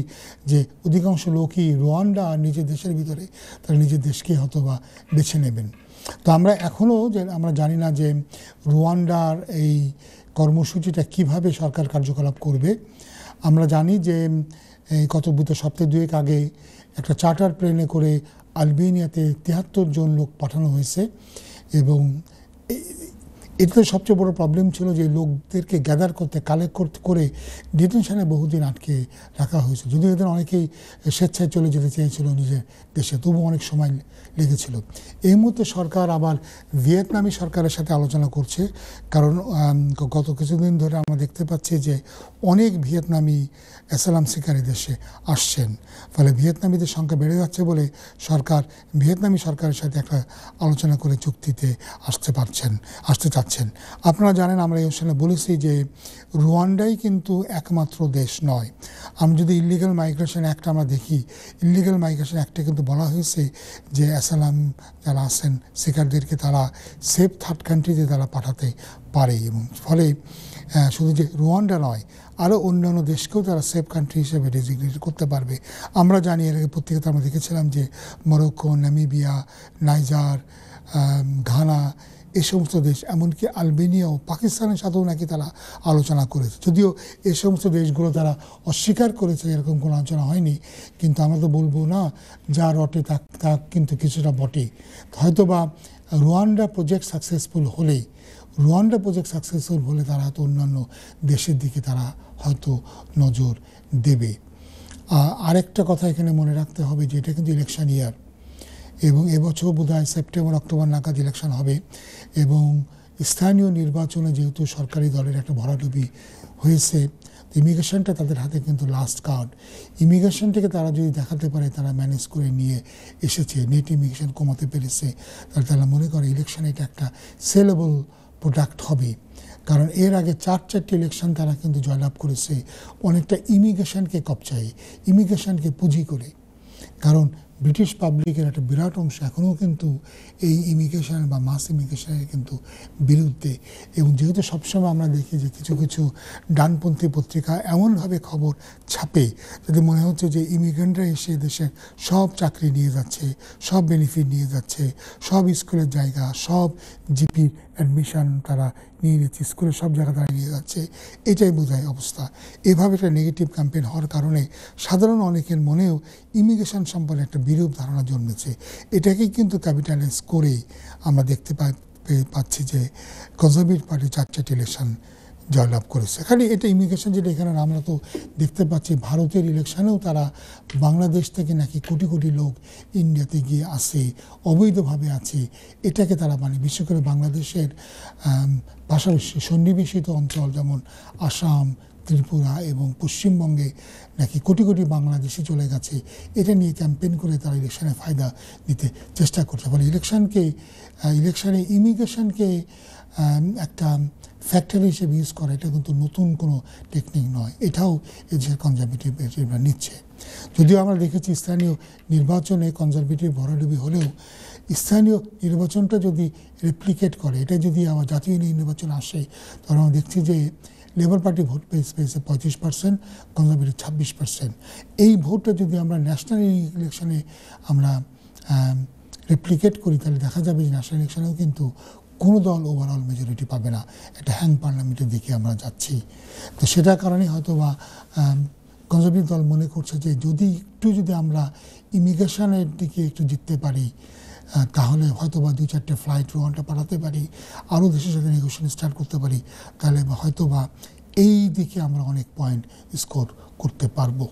যে অধিকাংশ লোকই রুয়ান্ডা আর নিজের দেশের ভিতরে তারা নিজের দেশকে হয়তোবা বেছে নেবেন তো আমরা এখনও যে আমরা জানি না যে রুয়ান্ডার এই কর্মসূচিটা কিভাবে সরকার কার্যকলাপ করবে আমরা জানি যে কত বুধ সপ্তাহ দুয়েক আগে একটা চার্টার প্লেনে করে আলবেনিয়াতে তিয়াত্তর জন লোক পাঠানো হয়েছে এবং এটা সবচেয়ে বড় প্রবলেম ছিল যে লোকদেরকে গ্যাদার করতে কালেক্ট করতে করে ডিটেনশনে বহুদিন আটকে রাখা হয়েছে যদিও এদের অনেকেই স্বেচ্ছায় চলে যেতে চেয়েছিল নিজের দেশে তবু অনেক সময় লেগেছিল এই মুহূর্তে সরকার আবার ভিয়েতনামি সরকারের সাথে আলোচনা করছে কারণ গত কিছুদিন ধরে আমরা দেখতে পাচ্ছি যে অনেক ভিয়েতনামি অ্যাসালাম শিকারী দেশে আসছেন ফলে ভিয়েতনামিদের সংখ্যা বেড়ে যাচ্ছে বলে সরকার ভিয়েতনামি সরকারের সাথে একটা আলোচনা করে চুক্তিতে আসতে পারছেন আসতে চাচ্ছেন আপনারা জানেন আমরা এই অনুষ্ঠানে বলেছি যে রুয়ান্ডাই কিন্তু একমাত্র দেশ নয় আমরা যদি ইলিগাল মাইগ্রেশন একটা আমরা দেখি ইলিগাল মাইগ্রেশন একটা কিন্তু বলা হয়েছে যে অ্যাসালাম যারা আসেন শিকারদেরকে তারা সেফ থার্ড কান্ট্রিতে তারা পাঠাতে পারে এবং ফলে শুধু যে রুয়ান্ডা নয় আরও অন্যান্য দেশকেও তারা সেফ কান্ট্রি হিসেবে ডেজিগনেট করতে পারবে আমরা জানি এর আগে পত্রিকাতে আমরা দেখেছিলাম যে মরক্কো নামিবিয়া নাইজার ঘানা এ সমস্ত দেশ এমনকি আলবেনিয়া ও পাকিস্তানের সাথেও নাকি তারা আলোচনা করেছে যদিও এ সমস্ত দেশগুলো তারা অস্বীকার করেছে এরকম কোনো আলোচনা হয়নি কিন্তু আমরা তো বলবো না যা রটে তা তা কিন্তু কিছুটা বটে হয়তো বা রুয়ান্ডা প্রজেক্ট সাকসেসফুল হলেই রুয়ান্ডা প্রজেক্ট সাকসেসফুল হলে তারা হয়তো অন্যান্য দেশের দিকে তারা হয়তো নজর দেবে আরেকটা কথা এখানে মনে রাখতে হবে যে এটা কিন্তু ইলেকশন ইয়ার এবং এবছর বোধ হয় সেপ্টেম্বর অক্টোবর নাগাদ ইলেকশন হবে এবং স্থানীয় নির্বাচনে যেহেতু সরকারি দলের একটা ভরাডুবি হয়েছে ইমিগ্রেশনটা তাদের হাতে কিন্তু লাস্ট কার্ড ইমিগ্রেশনটাকে তারা যদি দেখাতে পারে তারা ম্যানেজ করে নিয়ে এসেছে নেট ইমিগ্রেশন কমাতে পেরেছে তাহলে তারা মনে করে ইলেকশন এটা একটা সেলেবল প্রোডাক্ট হবে কারণ এর আগে চার চারটি ইলেকশন তারা কিন্তু জয়লাভ করেছে অনেকটা ইমিগ্রেশনকে কপচাই ইমিগ্রেশনকে পুঁজি করে কারণ ব্রিটিশ পাবলিকের একটা বিরাট অংশ এখনও কিন্তু এই ইমিগ্রেশন বা মাস ইমিগ্রেশনের কিন্তু বিরুদ্ধে এবং যেহেতু সবসময় আমরা দেখি যে কিছু কিছু ডানপন্থী পত্রিকা এমনভাবে খবর ছাপে যদি মনে হচ্ছে যে ইমিগ্রেন্টরা এসে দেশের সব চাকরি নিয়ে যাচ্ছে সব বেনিফিট নিয়ে যাচ্ছে সব স্কুলের জায়গা সব জিপির অ্যাডমিশন তারা নিয়ে নিচ্ছে স্কুলের সব জায়গা দাঁড়িয়ে নিয়ে যাচ্ছে এটাই বোঝায় অবস্থা এভাবে একটা নেগেটিভ ক্যাম্পেইন হওয়ার কারণে সাধারণ অনেকের মনেও ইমিগ্রেশন সম্পর্কে একটা বিরূপ ধারণা জন্মেছে এটাকেই কিন্তু ক্যাপিটালাইজ করেই আমরা দেখতে পাচ্ছি যে কনজারভেটিভ পার্টি চার চারটি ইলেকশন জয়লাভ করেছে খালি এটা ইমিগ্রেশন যেটা এখানে আমরা তো দেখতে পাচ্ছি ভারতের ইলেকশনেও তারা বাংলাদেশ থেকে নাকি কোটি কোটি লোক ইন্ডিয়াতে গিয়ে আসে অবৈধভাবে আছে এটাকে তারা মানে বিশেষ করে বাংলাদেশের পাশাপাশি সন্নিবেশিত অঞ্চল যেমন আসাম ত্রিপুরা এবং পশ্চিমবঙ্গে নাকি কোটি কোটি বাংলাদেশি চলে গেছে এটা নিয়ে ক্যাম্পেইন করে তারা ইলেকশানে ফায়দা নিতে চেষ্টা করছে ফলে ইলেকশানকে ইলেকশানে ইমিগ্রেশনকে একটা ফ্যাক্টর হিসেবে ইউজ করা এটা কিন্তু নতুন কোনো টেকনিক নয় এটাও যে কনজারভেটিভরা নিচ্ছে যদিও আমরা দেখেছি স্থানীয় নির্বাচনে কনজারভেটিভ ভরাডুবি হলেও স্থানীয় নির্বাচনটা যদি রেপ্লিকেট করে এটা যদি আবার জাতীয় নির্বাচন আসে তখন আমরা দেখছি যে লেবার পার্টি ভোট পেয়েছে পেয়েছে পঁয়ত্রিশ পার্সেন্ট কনজারভেটিভ ছাব্বিশ পার্সেন্ট এই ভোটটা যদি আমরা ন্যাশনাল ইলেকশনে আমরা রেপ্লিকেট করি তাহলে দেখা যাবে যে ন্যাশনাল ইলেকশনেও কিন্তু কোনো দল ওভারঅল মেজরিটি পাবে না একটা হ্যাং পার্লামেন্টের দিকে আমরা যাচ্ছি তো সেটার কারণে হয়তো বা কনজারভেটিভ দল মনে করছে যে যদি একটু যদি আমরা ইমিগ্রেশনের দিকে একটু জিততে পারি তাহলে হয়তো বা দু চারটে ফ্লাইট রোহানটা পাঠাতে পারি আরও দেশের সাথে নেগোসিয়েশন স্টার্ট করতে পারি তাহলে হয়তো বা এই দিকে আমরা অনেক পয়েন্ট স্কোর করতে পারবো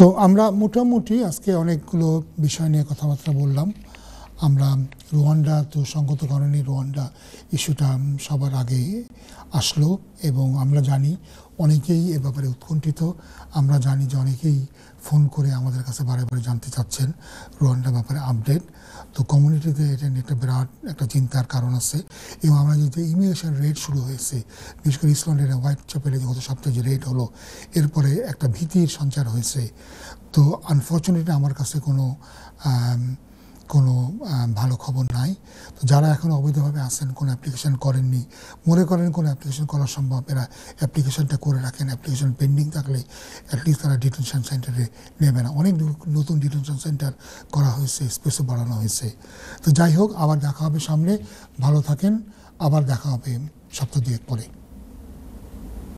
তো আমরা মোটামুটি আজকে অনেকগুলো বিষয় নিয়ে কথাবার্তা বললাম আমরা রোয়ান্ডা তো সঙ্গত কারণে রোয়ান্ডা ইস্যুটা সবার আগে আসলো এবং আমরা জানি অনেকেই এ ব্যাপারে উৎকণ্ঠিত আমরা জানি যে অনেকেই ফোন করে আমাদের কাছে বারে বারে জানতে চাচ্ছেন রোয়ান্ডা ব্যাপারে আপডেট তো কমিউনিটিতে এটা নিয়ে একটা বিরাট একটা চিন্তার কারণ আছে এবং আমরা যদি ইমিগ্রেশন রেট শুরু হয়েছে বিশেষ করে ইসলামের হোয়াইট চ্যাপেলে যে গত সপ্তাহে যে রেট হলো এরপরে একটা ভীতির সঞ্চার হয়েছে তো আনফর্চুনেটলি আমার কাছে কোনো কোনো ভালো খবর নাই তো যারা এখন অবৈধভাবে আসেন কোনো অ্যাপ্লিকেশন করেননি মনে করেন কোনো অ্যাপ্লিকেশন করা সম্ভব এরা অ্যাপ্লিকেশনটা করে রাখেন অ্যাপ্লিকেশন পেন্ডিং থাকলে অ্যাটলিস্ট তারা ডিটেনশন সেন্টারে নেবে না অনেক নতুন ডিটেনশন সেন্টার করা হয়েছে স্পেসও বাড়ানো হয়েছে তো যাই হোক আবার দেখা হবে সামনে ভালো থাকেন আবার দেখা হবে সপ্তাহ দুয়েক পরে